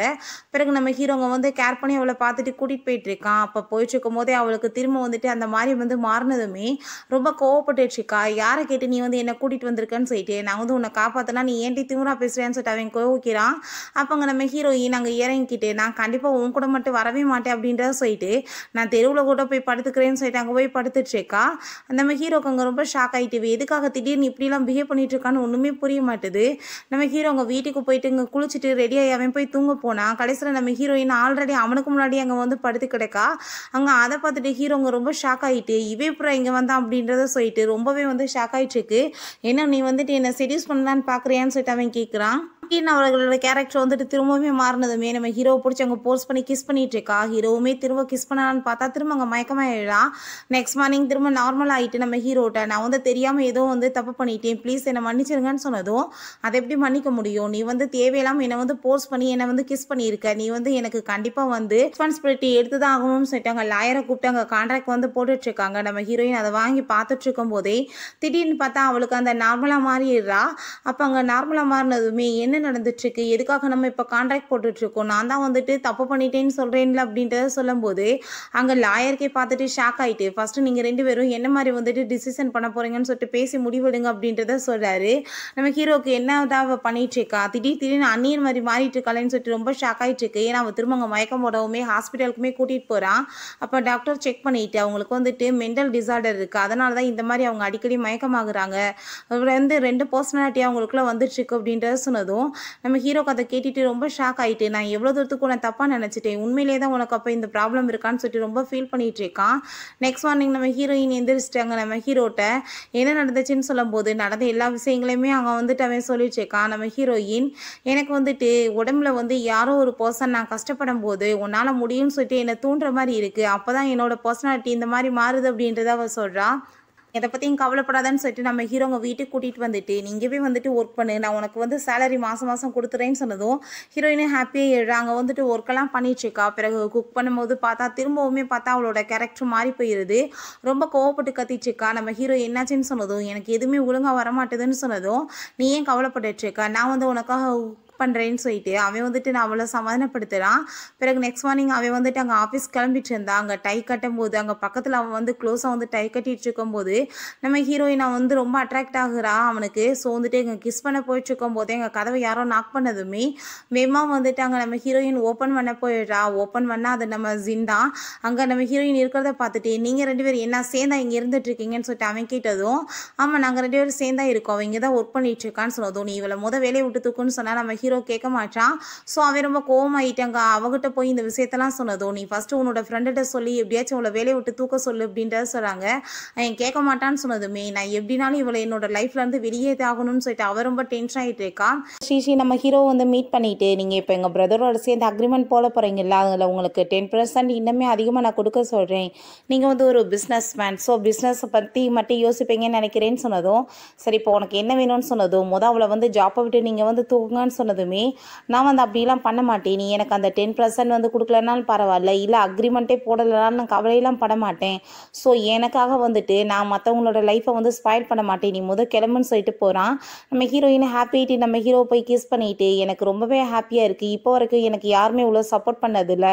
பிறகு நம்ம ஹீரோங்க வந்து கேர் பண்ணி அவளை பார்த்துட்டு கூட்டிகிட்டு போயிட்டுருக்கான் அப்போ போயிட்டுருக்கும் போதே அவளுக்கு திரும்ப வந்துட்டு அந்த மாதிரி வந்து மாறினதுமே ரொம்ப கோவப்பட்டுருச்சுக்கா யாரை கேட்டு நீ வந்து என்னை கூட்டிட்டு வந்திருக்கன்னு சொல்லிட்டு நான் வந்து உன்னை காப்பாற்றினா நீ ஏன்டி திமுறா பேசுறேன்னு சொல்லிட்டு அவன் கோவிக்கிறான் அப்போங்க நம்ம ஹீரோயின் நாங்கள் இறங்கிக்கிட்டு நான் கண்டிப்பாக உன் கூட மட்டும் வரவே மாட்டேன் அப்படின்றத சொல்லிட்டு நான் தெருவில் கூட போய் படுத்துக்கிறேன்னு சொல்லிட்டு அங்கே போய் படுத்துட்டு இருக்கா நம்ம ஹீரோக்கு அங்கே ரொம்ப ஷாக் ஆகிட்டு எதுக்காக திடீர்னு இப்படிலாம் பிஹேவ் பண்ணிட்டு இருக்கான்னு ஒன்றும் ஒன்றுமே புரிய மாட்டுது நம்ம ஹீரோ அவங்க வீட்டுக்கு போயிட்டு இங்கே குளிச்சுட்டு ரெடியாகி அவன் போய் தூங்க போனால் கடைசியில் நம்ம ஹீரோயின் ஆல்ரெடி அவனுக்கு முன்னாடி அங்கே வந்து படுத்து கிடக்கா அங்கே அதை பார்த்துட்டு ஹீரோங்க ரொம்ப ஷாக் ஆகிட்டு இவே அப்புறம் இங்கே வந்தான் அப்படின்றத சொல்லிட்டு ரொம்பவே வந்து ஷாக் ஆகிட்டு இருக்கு ஏன்னா நீ வந்துட்டு என்னை செடியூஸ் பண்ணலான்னு பார்க்குறியான்னு சொல்லிட்டு அவன் கேட்குறான் நாகூட்டின் அவர்களோட கேரக்டர் வந்துட்டு திரும்பவுமே மாறினதுமே நம்ம ஹீரோவை பிடிச்சி அங்கே போர்ஸ் பண்ணி கிஸ் பண்ணிட்டு இருக்கா ஹீரோவுமே திரும்ப கிஸ் பண்ணலான்னு பார்த்தா திரும்ப அங்கே மயக்கமாயிடா நெக்ஸ்ட் மார்னிங் திரும்ப நார்மல் ஆகிட்டு நம்ம ஹீரோட்ட நான் வந்து தெரியாமல் ஏதோ வந்து தப்பு பண்ணிட்டேன் ப்ளீஸ் என்னை மன்னிச்சிருங்கன்னு சொன்னதும் அதை எப்படி மன்னிக்க முடியும் நீ வந்து தேவையில்லாமல் என்னை வந்து போர்ஸ் பண்ணி என்னை வந்து கிஸ் பண்ணியிருக்க நீ வந்து எனக்கு கண்டிப்பாக வந்து ரெஸ்பான்சிபிலிட்டி எடுத்து தான் ஆகணும்னு சொல்லிட்டாங்க லாயரை கூப்பிட்டாங்க கான்ட்ராக்ட் வந்து போட்டுட்ருக்காங்க நம்ம ஹீரோயின் அதை வாங்கி பார்த்துட்ருக்கும் போதே திடீர்னு பார்த்தா அவளுக்கு அந்த நார்மலாக மாறிடுறா அப்போ அங்கே நார்மலாக மாறினதுமே என்ன என்ன நடந்துட்டுருக்கு எதுக்காக நம்ம இப்போ கான்ட்ராக்ட் போட்டுட்ருக்கோம் நான் தான் வந்துட்டு தப்பு பண்ணிட்டேன்னு சொல்கிறேன்ல அப்படின்றத சொல்லும்போது அங்கே லாயர்க்கே பார்த்துட்டு ஷாக் ஆகிட்டு ஃபஸ்ட்டு நீங்கள் ரெண்டு பேரும் என்ன மாதிரி வந்துட்டு டிசிஷன் பண்ண போகிறீங்கன்னு சொல்லிட்டு பேசி முடிவெடுங்க அப்படின்றத சொல்கிறாரு நம்ம ஹீரோக்கு என்ன தான் பண்ணிகிட்ருக்கா திடீர் திடீர்னு அந்நியன் மாதிரி மாறிட்டு இருக்காளேன்னு சொல்லிட்டு ரொம்ப ஷாக் ஆகிட்டுருக்கு ஏன்னா அவன் திரும்ப அங்கே மயக்கம் போடவுமே ஹாஸ்பிட்டலுக்குமே கூட்டிகிட்டு போகிறான் அப்போ டாக்டர் செக் பண்ணிட்டு அவங்களுக்கு வந்துட்டு மென்டல் டிசார்டர் இருக்குது அதனால தான் இந்த மாதிரி அவங்க அடிக்கடி மயக்கமாகறாங்க வந்து ரெண்டு பர்சனாலிட்டி அவங்களுக்குள்ள வந்துட்டுருக்கு அப்படின்றத சொன்னதும் நம்ம ஹீரோ கதை கேட்டுட்டு ரொம்ப ஷாக் ஆகிட்டு நான் எவ்வளோ தூரத்துக்கு உன்னை தப்பாக நினச்சிட்டேன் உண்மையிலே தான் உனக்கு அப்போ இந்த ப்ராப்ளம் இருக்கான்னு சொல்லிட்டு ரொம்ப ஃபீல் பண்ணிட்டு இருக்கான் நெக்ஸ்ட் மார்னிங் நம்ம ஹீரோயின் எந்திரிச்சிட்டாங்க நம்ம ஹீரோட்ட என்ன நடந்துச்சுன்னு சொல்லும்போது நடந்த எல்லா விஷயங்களையுமே அவங்க வந்துட்டு அவன் சொல்லிட்டுருக்கான் நம்ம ஹீரோயின் எனக்கு வந்துட்டு உடம்புல வந்து யாரோ ஒரு பர்சன் நான் கஷ்டப்படும் போது உன்னால் முடியும்னு சொல்லிட்டு என்னை தூண்டுற மாதிரி இருக்குது அப்போ தான் என்னோட பர்சனாலிட்டி இந்த மாதிரி மாறுது அப்படின்றத அவள் சொல்கிறான் எதை பற்றியும் கவலைப்படாதான்னு சொல்லிட்டு நம்ம ஹீரோங்க வீட்டுக்கு கூட்டிகிட்டு வந்துட்டு நீங்கள் போய் வந்துட்டு ஒர்க் பண்ணு நான் உனக்கு வந்து சேலரி மாதம் மாதம் கொடுத்துறேன்னு சொன்னதும் ஹீரோயினும் ஹாப்பியாக அங்கே வந்துட்டு ஒர்க்கெல்லாம் பண்ணிகிட்ருக்கா பிறகு குக் பண்ணும்போது பார்த்தா திரும்பவுமே பார்த்தா அவளோட கேரக்டர் மாறி போயிடுது ரொம்ப கோவப்பட்டு கத்திட்டுருக்கா நம்ம ஹீரோ என்னாச்சுன்னு சொன்னதும் எனக்கு எதுவுமே ஒழுங்காக வரமாட்டேதுன்னு சொன்னதும் நீ ஏன் கவலைப்பட்டுருக்கா நான் வந்து உனக்காக பண்ணுறேன்னு சொல்லிட்டு அவன் வந்துட்டு நான் அவ்வளோ சமாதானப்படுத்துகிறான் பிறகு நெக்ஸ்ட் மார்னிங் அவன் வந்துட்டு அங்கே ஆஃபீஸ் கிளம்பிட்டு இருந்தான் அங்கே டை கட்டும் போது அங்கே பக்கத்தில் அவன் வந்து க்ளோஸாக வந்து டை கட்டிட்டு இருக்கும்போது நம்ம ஹீரோயினை வந்து ரொம்ப அட்ராக்ட் ஆகுறா அவனுக்கு ஸோ வந்துட்டு எங்கள் கிஸ் பண்ண போயிட்டு இருக்கும் போதே எங்கள் கதவை யாரோ நாக் பண்ணதுமே மேமா வந்துட்டு அங்கே நம்ம ஹீரோயின் ஓப்பன் பண்ண போயிடுறா ஓப்பன் பண்ணால் அது நம்ம ஜிண்டா அங்கே நம்ம ஹீரோயின் இருக்கிறத பார்த்துட்டு நீங்கள் ரெண்டு பேரும் என்ன சேர்ந்தா இங்கே இருந்துட்டு இருக்கீங்கன்னு சொல்லிட்டு அவன் கேட்டதும் ஆமாம் நாங்கள் ரெண்டு பேரும் சேர்ந்தா இருக்கோம் அவங்க தான் ஒர்க் பண்ணிட்டு இருக்கான்னு சொன்னதும் நீ இவளை முத வேலையை விட்டு தூக்குன்னு சொன்னால் நம்ம ஹீரோ ஹீரோ கேட்க மாட்டான் ஸோ அவன் ரொம்ப கோவம் கோவமாயிட்டங்க அவகிட்ட போய் இந்த விஷயத்தெல்லாம் சொன்னதோ நீ ஃபஸ்ட்டு உன்னோட ஃப்ரெண்டுகிட்ட சொல்லி எப்படியாச்சும் அவளை வேலையை விட்டு தூக்க சொல்லு அப்படின்றத சொல்கிறாங்க என் கேட்க மாட்டான்னு சொன்னதுமே நான் எப்படினாலும் இவளை என்னோட லைஃப்லேருந்து வெளியே ஆகணும்னு சொல்லிட்டு அவன் ரொம்ப டென்ஷன் ஆகிட்டு இருக்கா ஸ்ரீஸ்ரீ நம்ம ஹீரோ வந்து மீட் பண்ணிட்டு நீங்கள் இப்போ எங்கள் பிரதரோட சேர்ந்து அக்ரிமெண்ட் போல போகிறீங்கல்ல அதில் உங்களுக்கு டென் பர்சன்ட் இன்னுமே அதிகமாக நான் கொடுக்க சொல்கிறேன் நீங்கள் வந்து ஒரு பிஸ்னஸ் மேன் ஸோ பிஸ்னஸை பற்றி மட்டும் யோசிப்பீங்கன்னு நினைக்கிறேன்னு சொன்னதும் சரி இப்போ உனக்கு என்ன வேணும்னு சொன்னதும் மொதல் அவளை வந்து ஜாப்பை விட்டு நீங்கள் வந்து தூங்குங்கன்னு சொன்னது சொன்னதுமே நான் வந்து அப்படிலாம் பண்ண மாட்டேன் நீ எனக்கு அந்த டென் பர்சன்ட் வந்து கொடுக்கலனாலும் பரவாயில்ல இல்லை அக்ரிமெண்ட்டே போடலைனாலும் நான் கவலையெல்லாம் பட மாட்டேன் ஸோ எனக்காக வந்துட்டு நான் மற்றவங்களோட லைஃப்பை வந்து ஸ்பாயில் பண்ண மாட்டேன் நீ முதல் கிளம்புன்னு சொல்லிட்டு போகிறான் நம்ம ஹீரோயினை ஹாப்பி ஆகிட்டு நம்ம ஹீரோ போய் கிஸ் பண்ணிட்டு எனக்கு ரொம்பவே ஹாப்பியாக இருக்குது இப்போ வரைக்கும் எனக்கு யாருமே இவ்வளோ சப்போர்ட் பண்ணதில்ல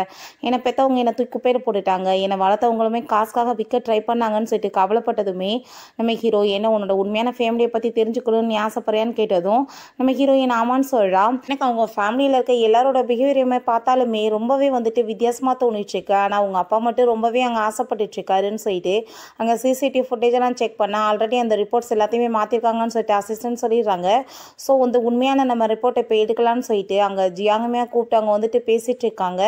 என்னை பெற்றவங்க என்னை தூக்கி குப்பையில் போட்டுட்டாங்க என்னை வளர்த்தவங்களுமே காசுக்காக விற்க ட்ரை பண்ணாங்கன்னு சொல்லிட்டு கவலைப்பட்டதுமே நம்ம ஹீரோ என்ன உன்னோட உண்மையான ஃபேமிலியை பற்றி தெரிஞ்சுக்கணும்னு ஆசைப்படுறேன்னு கேட்டதும் நம்ம ஹீரோயின் ஆமான்னு சொல்கிறா எனக்கு அவங்க ஃபேமிலியில் இருக்க எல்லாரோட பிஹேவியருமே பார்த்தாலுமே ரொம்பவே வந்துட்டு வித்தியாசமாக இருக்கு ஆனால் அவங்க அப்பா மட்டும் ரொம்பவே அங்கே இருக்காருன்னு சொல்லிட்டு அங்கே சிசிடிவி ஃபுட்டேஜெல்லாம் செக் பண்ணால் ஆல்ரெடி அந்த ரிப்போர்ட்ஸ் எல்லாத்தையுமே மாற்றிருக்காங்கன்னு சொல்லிட்டு அசிஸ்டன்ட் சொல்லிடுறாங்க ஸோ வந்து உண்மையான நம்ம ரிப்போர்ட்டை இப்போ எடுக்கலாம்னு சொல்லிட்டு அங்கே ஜியாங்கமையாக கூப்பிட்டு அங்கே வந்துட்டு பேசிகிட்டு இருக்காங்க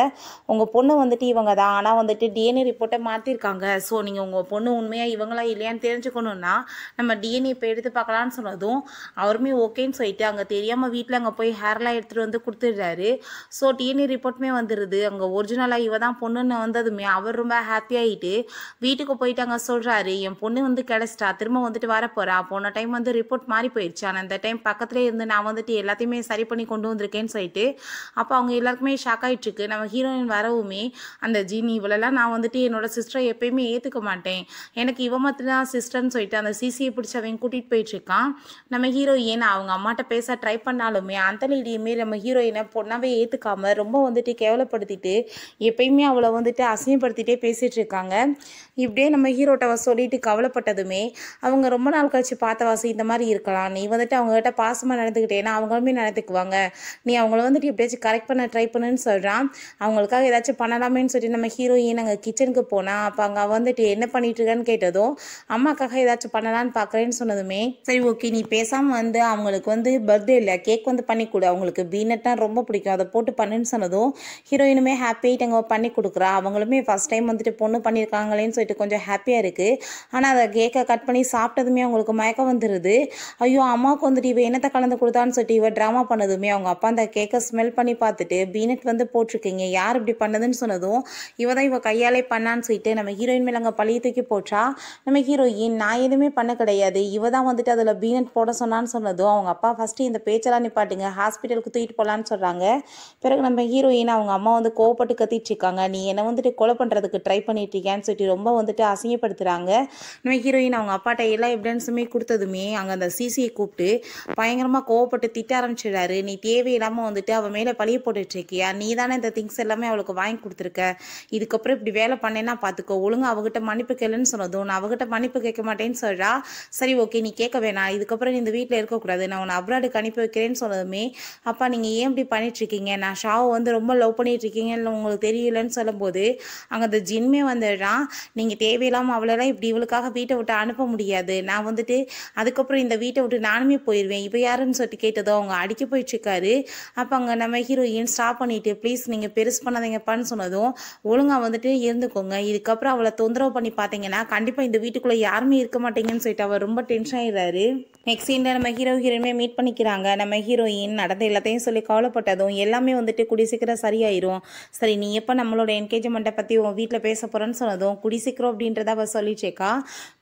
உங்கள் பொண்ணு வந்துட்டு இவங்க தான் ஆனால் வந்துட்டு டிஎன்ஏ ரிப்போர்ட்டை மாற்றிருக்காங்க ஸோ நீங்கள் உங்கள் பொண்ணு உண்மையாக இவங்களா இல்லையான்னு தெரிஞ்சுக்கணும்னா நம்ம டிஎன்ஏ இப்போ எடுத்து பார்க்கலான்னு சொன்னதும் அவருமே ஓகேன்னு சொல்லிட்டு அங்கே தெரியாமல் வீட்டில் அங்கே போய் ஹேர் ஜார்லாம் எடுத்துகிட்டு வந்து கொடுத்துடுறாரு ஸோ டிஎன்ஏ e ரிப்போர்ட்டுமே வந்துடுது அங்கே ஒரிஜினலாக இவ தான் பொண்ணுன்னு வந்ததுமே அவர் ரொம்ப ஆகிட்டு வீட்டுக்கு போயிட்டு அங்கே சொல்கிறாரு என் பொண்ணு வந்து கிடச்சிட்டா திரும்ப வந்துட்டு வரப்போகிறா போன டைம் வந்து ரிப்போர்ட் மாறி போயிடுச்சு ஆனால் இந்த டைம் பக்கத்துலேயே இருந்து நான் வந்துட்டு எல்லாத்தையுமே சரி பண்ணி கொண்டு வந்திருக்கேன்னு சொல்லிட்டு அப்போ அவங்க எல்லாருக்குமே ஷாக் ஆகிட்டுருக்கு நம்ம ஹீரோயின் வரவுமே அந்த ஜீனி இவ்வளோலாம் நான் வந்துட்டு என்னோட சிஸ்டரை எப்பயுமே ஏற்றுக்க மாட்டேன் எனக்கு இவ மாதிரி தான் சிஸ்டர்னு சொல்லிட்டு அந்த சிசியை பிடிச்சவன் கூட்டிகிட்டு போயிட்டுருக்கான் நம்ம ஹீரோயின் அவங்க அம்மாட்ட பேச ட்ரை பண்ணாலுமே அந்த வீடியோலையுமே நம்ம ஹீரோயினை பொண்ணாவே ஏற்றுக்காம ரொம்ப வந்துட்டு கேவலப்படுத்திட்டு எப்பயுமே அவளை வந்துட்டு அசிங்கப்படுத்திட்டே பேசிகிட்டு இருக்காங்க இப்படியே நம்ம ஹீரோட்டவ சொல்லிட்டு கவலைப்பட்டதுமே அவங்க ரொம்ப நாள் கழிச்சு பார்த்த வாசி இந்த மாதிரி இருக்கலாம் நீ வந்துட்டு அவங்ககிட்ட பாசமாக நடந்துக்கிட்டேன்னா அவங்களுமே நடந்துக்குவாங்க நீ அவங்கள வந்துட்டு எப்படியாச்சும் கரெக்ட் பண்ண ட்ரை பண்ணுன்னு சொல்கிறான் அவங்களுக்காக ஏதாச்சும் பண்ணலாமேன்னு சொல்லிட்டு நம்ம ஹீரோயின் அங்கே கிச்சனுக்கு போனால் அப்போ அங்கே வந்துட்டு என்ன பண்ணிட்டு இருக்கான்னு கேட்டதும் அம்மாக்காக ஏதாச்சும் பண்ணலான்னு பார்க்குறேன்னு சொன்னதுமே சரி ஓகே நீ பேசாமல் வந்து அவங்களுக்கு வந்து பர்த்டே இல்லை கேக் வந்து பண்ணி கொடு அவங்களுக்கு தான் ரொம்ப பிடிக்கும் அதை போட்டு பண்ணுன்னு சொன்னதும் ஹீரோயினுமே ஹாப்பி அங்கே பண்ணி கொடுக்குறா அவங்களுமே ஃபஸ்ட் டைம் வந்துட்டு பொண்ணு பண்ணியிருக்காங்களேன்னு சொல்லிட்டு கொஞ்சம் ஹாப்பியாக இருக்குது ஆனால் அதை கேக்கை கட் பண்ணி சாப்பிட்டதுமே அவங்களுக்கு மயக்கம் வந்துடுது ஐயோ அம்மாவுக்கு வந்துட்டு இவ என்னத்தை கலந்து கொடுத்தான்னு சொல்லிட்டு இவ ட்ராமா பண்ணதுமே அவங்க அப்பா அந்த கேக்கை ஸ்மெல் பண்ணி பார்த்துட்டு பீனட் வந்து போட்டிருக்கீங்க யார் இப்படி பண்ணதுன்னு சொன்னதும் இவ தான் இவ கையாலே பண்ணான்னு சொல்லிட்டு நம்ம ஹீரோயின் மேலே அங்கே பழைய தூக்கி போட்டா நம்ம ஹீரோயின் நான் எதுவுமே பண்ண கிடையாது இவ தான் வந்துட்டு அதில் பீனட் போட சொன்னான்னு சொன்னதும் அவங்க அப்பா ஃபஸ்ட்டு இந்த பேச்செல்லாம் நிப்பாட்டுங்க ஹாஸ்பிட்டல் ஹாஸ்பிட்டலுக்கு தூக்கிட்டு போகலான்னு சொல்கிறாங்க பிறகு நம்ம ஹீரோயின் அவங்க அம்மா வந்து கோவப்பட்டு கத்திட்டு இருக்காங்க நீ என்னை வந்துட்டு கொலை பண்ணுறதுக்கு ட்ரை பண்ணிட்டுருக்கேன்னு சொல்லிட்டு ரொம்ப வந்துட்டு அசிங்கப்படுத்துகிறாங்க நம்ம ஹீரோயின் அவங்க அப்பாட்ட எல்லா எவிடன்ஸுமே கொடுத்ததுமே அங்கே அந்த சிசியை கூப்பிட்டு பயங்கரமாக கோவப்பட்டு திட்ட ஆரம்பிச்சிடுறாரு நீ தேவையில்லாமல் வந்துட்டு அவள் மேலே பழிய போட்டுட்ருக்கியா நீ தானே இந்த திங்ஸ் எல்லாமே அவளுக்கு வாங்கி கொடுத்துருக்க இதுக்கப்புறம் இப்படி வேலை பண்ணேன்னா பார்த்துக்கோ ஒழுங்காக அவகிட்ட மன்னிப்பு கேளுன்னு சொன்னதும் நான் அவகிட்ட மன்னிப்பு கேட்க மாட்டேன்னு சொல்கிறா சரி ஓகே நீ கேட்க வேணாம் இதுக்கப்புறம் நீ இந்த வீட்டில் இருக்கக்கூடாது நான் உன்னை அப்ராடுக்கு அனுப்பி வைக்கிறேன்னு சொன்னதுமே அப்பா நீங்கள் ஏன் இப்படி பண்ணிகிட்ருக்கீங்க நான் ஷாவை வந்து ரொம்ப லவ் இல்லை உங்களுக்கு தெரியலன்னு சொல்லும்போது அங்கே அந்த ஜின்மே வந்துடுறான் நீங்கள் தேவையில்லாமல் அவ்வளோலாம் இப்படி இவளுக்காக வீட்டை விட்டு அனுப்ப முடியாது நான் வந்துட்டு அதுக்கப்புறம் இந்த வீட்டை விட்டு நானுமே போயிடுவேன் இப்போ யாருன்னு சொல்லிட்டு கேட்டதோ அவங்க அடிக்க போயிட்டுருக்காரு அப்போ அங்கே நம்ம ஹீரோயின் ஸ்டாப் பண்ணிவிட்டு ப்ளீஸ் நீங்கள் பெருசு பண்ணாதீங்கப்பான்னு சொன்னதும் ஒழுங்காக வந்துட்டு இருந்துக்கோங்க இதுக்கப்புறம் அவளை தொந்தரவு பண்ணி பார்த்தீங்கன்னா கண்டிப்பாக இந்த வீட்டுக்குள்ளே யாருமே இருக்க மாட்டீங்கன்னு சொல்லிட்டு அவர் ரொம்ப டென்ஷன் ஆயிடுறாரு நெக்ஸ்ட் இந்த நம்ம ஹீரோ ஹீரோயினுமே மீட் பண்ணிக்கிறாங்க நம்ம ஹீரோயின் நடந்த எல்லாத்தையும் சொல்லி கவலைப்பட்டதும் எல்லாமே வந்துட்டு குடி சீக்கிரம் சரியாயிரும் சரி நீ எப்போ நம்மளோட என்கேஜ்மெண்ட்டை பற்றி உன் வீட்டில் பேச போகிறேன்னு சொன்னதும் குடி சீக்கிரம் அப்படின்றத அவள் சொல்லிச்சேக்கா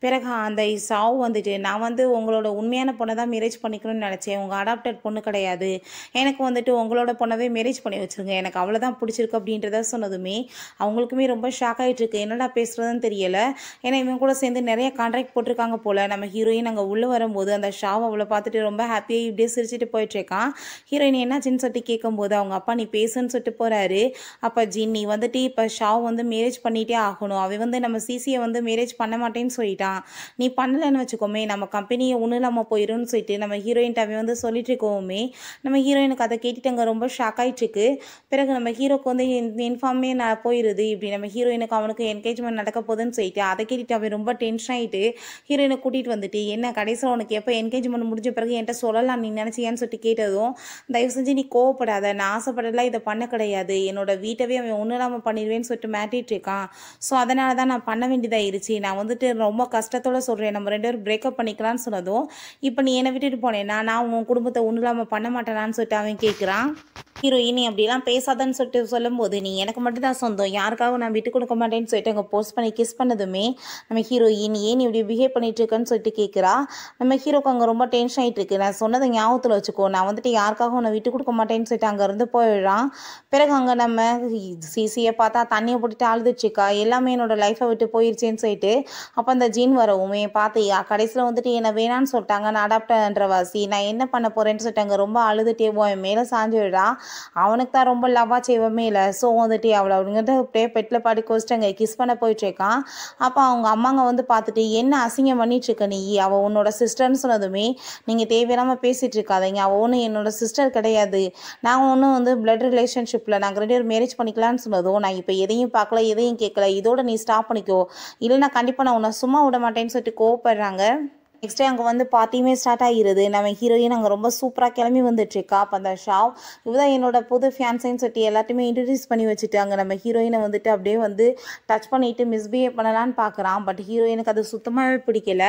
பிறகு அந்த சாவு வந்துட்டு நான் வந்து உங்களோட உண்மையான பொண்ணை தான் மேரேஜ் பண்ணிக்கணும்னு நினச்சேன் உங்கள் அடாப்டட் பொண்ணு கிடையாது எனக்கு வந்துட்டு உங்களோட பொண்ணவே மேரேஜ் பண்ணி வச்சுருங்க எனக்கு அவ்வளோதான் பிடிச்சிருக்கு அப்படின்றத சொன்னதுமே அவங்களுக்குமே ரொம்ப ஷாக் ஆகிட்டுருக்கு என்னடா பேசுகிறதுன்னு தெரியலை ஏன்னா இவங்க கூட சேர்ந்து நிறைய கான்ட்ராக்ட் போட்டிருக்காங்க போல் நம்ம ஹீரோயின் அங்கே உள்ளே வரும்போது அந்த ஷாவ் அவளை பார்த்துட்டு ரொம்ப ஹாப்பியாக இப்படியே சிரிச்சுட்டு போயிட்டுருக்கான் ஹீரோயின் என்னாச்சுன்னு சொல்லிட்டு கேட்கும்போது அவங்க அப்பா நீ பேசுன்னு சொல்லிட்டு போகிறாரு அப்போ ஜின் நீ வந்துட்டு இப்போ ஷாவ் வந்து மேரேஜ் பண்ணிகிட்டே ஆகணும் அவன் வந்து நம்ம சிசியை வந்து மேரேஜ் பண்ண மாட்டேன்னு சொல்லிட்டான் நீ பண்ணலைன்னு வச்சுக்கோமே நம்ம கம்பெனியை ஒன்றும் இல்லாமல் போயிடும்னு சொல்லிட்டு நம்ம ஹீரோயின்ட்டு அவன் வந்து சொல்லிட்டு இருக்கோமே நம்ம ஹீரோயினுக்கு அதை கேட்டுட்டு அங்கே ரொம்ப ஷாக் ஆகிட்டுருக்கு பிறகு நம்ம ஹீரோக்கு வந்து இன்ஃபார்மே நான் போயிடுது இப்படி நம்ம ஹீரோயினுக்கு அவனுக்கு என்கேஜ்மெண்ட் நடக்க போகுதுன்னு சொல்லிட்டு அதை கேட்டுட்டு அவன் ரொம்ப டென்ஷன் ஆகிட்டு ஹீரோயினை கூட்டிகிட்டு வந்துட்டு என்ன கடைசியில் உனக்கு எப்போ என்கேஜ்மெண்ட் முடிஞ்ச பிறகு என்கிட்ட சொல்லலாம் நீ நினச்சியான்னு சொல்லிட்டு கேட்டதும் தயவு செஞ்சு நீ கோவப்படாத நான் ஆசைப்படலாம் இதை பண்ண கிடையாது என்னோட வீட்டவே அவன் ஒன்றும் இல்லாமல் பண்ணிடுவேன்னு சொல்லிட்டு மாட்டிகிட்டு இருக்கான் ஸோ அதனால தான் நான் பண்ண வேண்டியதாகிருச்சு நான் வந்துட்டு ரொம்ப கஷ்டத்தோடு சொல்கிறேன் நம்ம ரெண்டு பேரும் பிரேக்கப் பண்ணிக்கலாம்னு சொன்னதும் இப்போ நீ என்னை விட்டுட்டு போனேன் நான் உன் குடும்பத்தை ஒன்றும் இல்லாமல் பண்ண மாட்டேனான்னு சொல்லிட்டு அவன் கேட்குறான் ஹீரோயினி அப்படிலாம் பேசாதன்னு சொல்லிட்டு சொல்லும்போது நீ எனக்கு மட்டும் தான் சொந்தம் யாருக்காகவும் நான் விட்டு கொடுக்க மாட்டேன்னு சொல்லிட்டு அங்கே போஸ்ட் பண்ணி கிஸ் பண்ணதுமே நம்ம ஹீரோயின் ஏன் இப்படி பிஹேவ் பண்ணிட்டு இருக்கன்னு சொல்லிட்டு கேட்குறா நம்ம ஹீரோ எனக்கு அங்கே ரொம்ப டென்ஷன் ஆகிட்டு இருக்கு நான் சொன்னதை ஞாபகத்தில் வச்சுக்கோ நான் வந்துட்டு யாருக்காக உன்னை விட்டு கொடுக்க மாட்டேன்னு சொல்லிட்டு அங்கேருந்து போயிடுறான் பிறகு அங்கே நம்ம சிசியை பார்த்தா தண்ணியை போட்டு அழுதுச்சுக்கா எல்லாமே என்னோடய லைஃப்பை விட்டு போயிடுச்சேன்னு சொல்லிட்டு அப்போ அந்த ஜீன் வரவுமே பார்த்தியா கடைசியில் வந்துட்டு என்னை வேணான்னு சொல்லிட்டாங்க நான் அடாப்டன்ற வாசி நான் என்ன பண்ண போகிறேன்னு சொல்லிட்டு அங்கே ரொம்ப அழுதுட்டே போய் மேலே சாஞ்சு விடுறான் அவனுக்கு தான் ரொம்ப லவ்வா செய்வமே இல்லை ஸோ வந்துட்டு அவ்வளோ அப்படிங்கிறத அப்படியே பெட்டில் பாடி கோச்சிட்டு அங்கே கிஸ் பண்ண போயிட்டுருக்கான் அப்போ அவங்க அம்மாங்க வந்து பார்த்துட்டு என்ன அசிங்கம் இருக்க நீ அவள் உன்னோட சிஸ்டர்னு சொன்ன சொன்னதுமே நீங்கள் தேவையில்லாமல் பேசிகிட்டு இருக்காதீங்க அவள் ஒன்றும் என்னோட சிஸ்டர் கிடையாது நாங்கள் ஒன்றும் வந்து பிளட் ரிலேஷன்ஷிப்பில் நாங்கள் ரெண்டு பேரும் மேரேஜ் பண்ணிக்கலான்னு சொன்னதோ நான் இப்போ எதையும் பார்க்கல எதையும் கேட்கல இதோட நீ ஸ்டாப் பண்ணிக்கோ இல்லை நான் கண்டிப்பாக நான் உன்னை சும்மா விட மாட்டேன்னு சொல்லிட்டு கோவப்படுறாங்க நெக்ஸ்ட் டே அங்கே வந்து பார்ட்டியுமே ஸ்டார்ட் ஆகிடுது நம்ம ஹீரோயின் அங்கே ரொம்ப சூப்பராக கிளம்பி வந்துட்டுருக்கா அப்போ அந்த ஷா இதுதான் என்னோட புது ஃபியான்சைன் சொல்லி எல்லாத்தையுமே இன்ட்ரடியூஸ் பண்ணி வச்சுட்டு அங்கே நம்ம ஹீரோயினை வந்துட்டு அப்படியே வந்து டச் பண்ணிவிட்டு மிஸ்பிஹேவ் பண்ணலான்னு பார்க்குறான் பட் ஹீரோயினுக்கு அது சுத்தமாகவே பிடிக்கல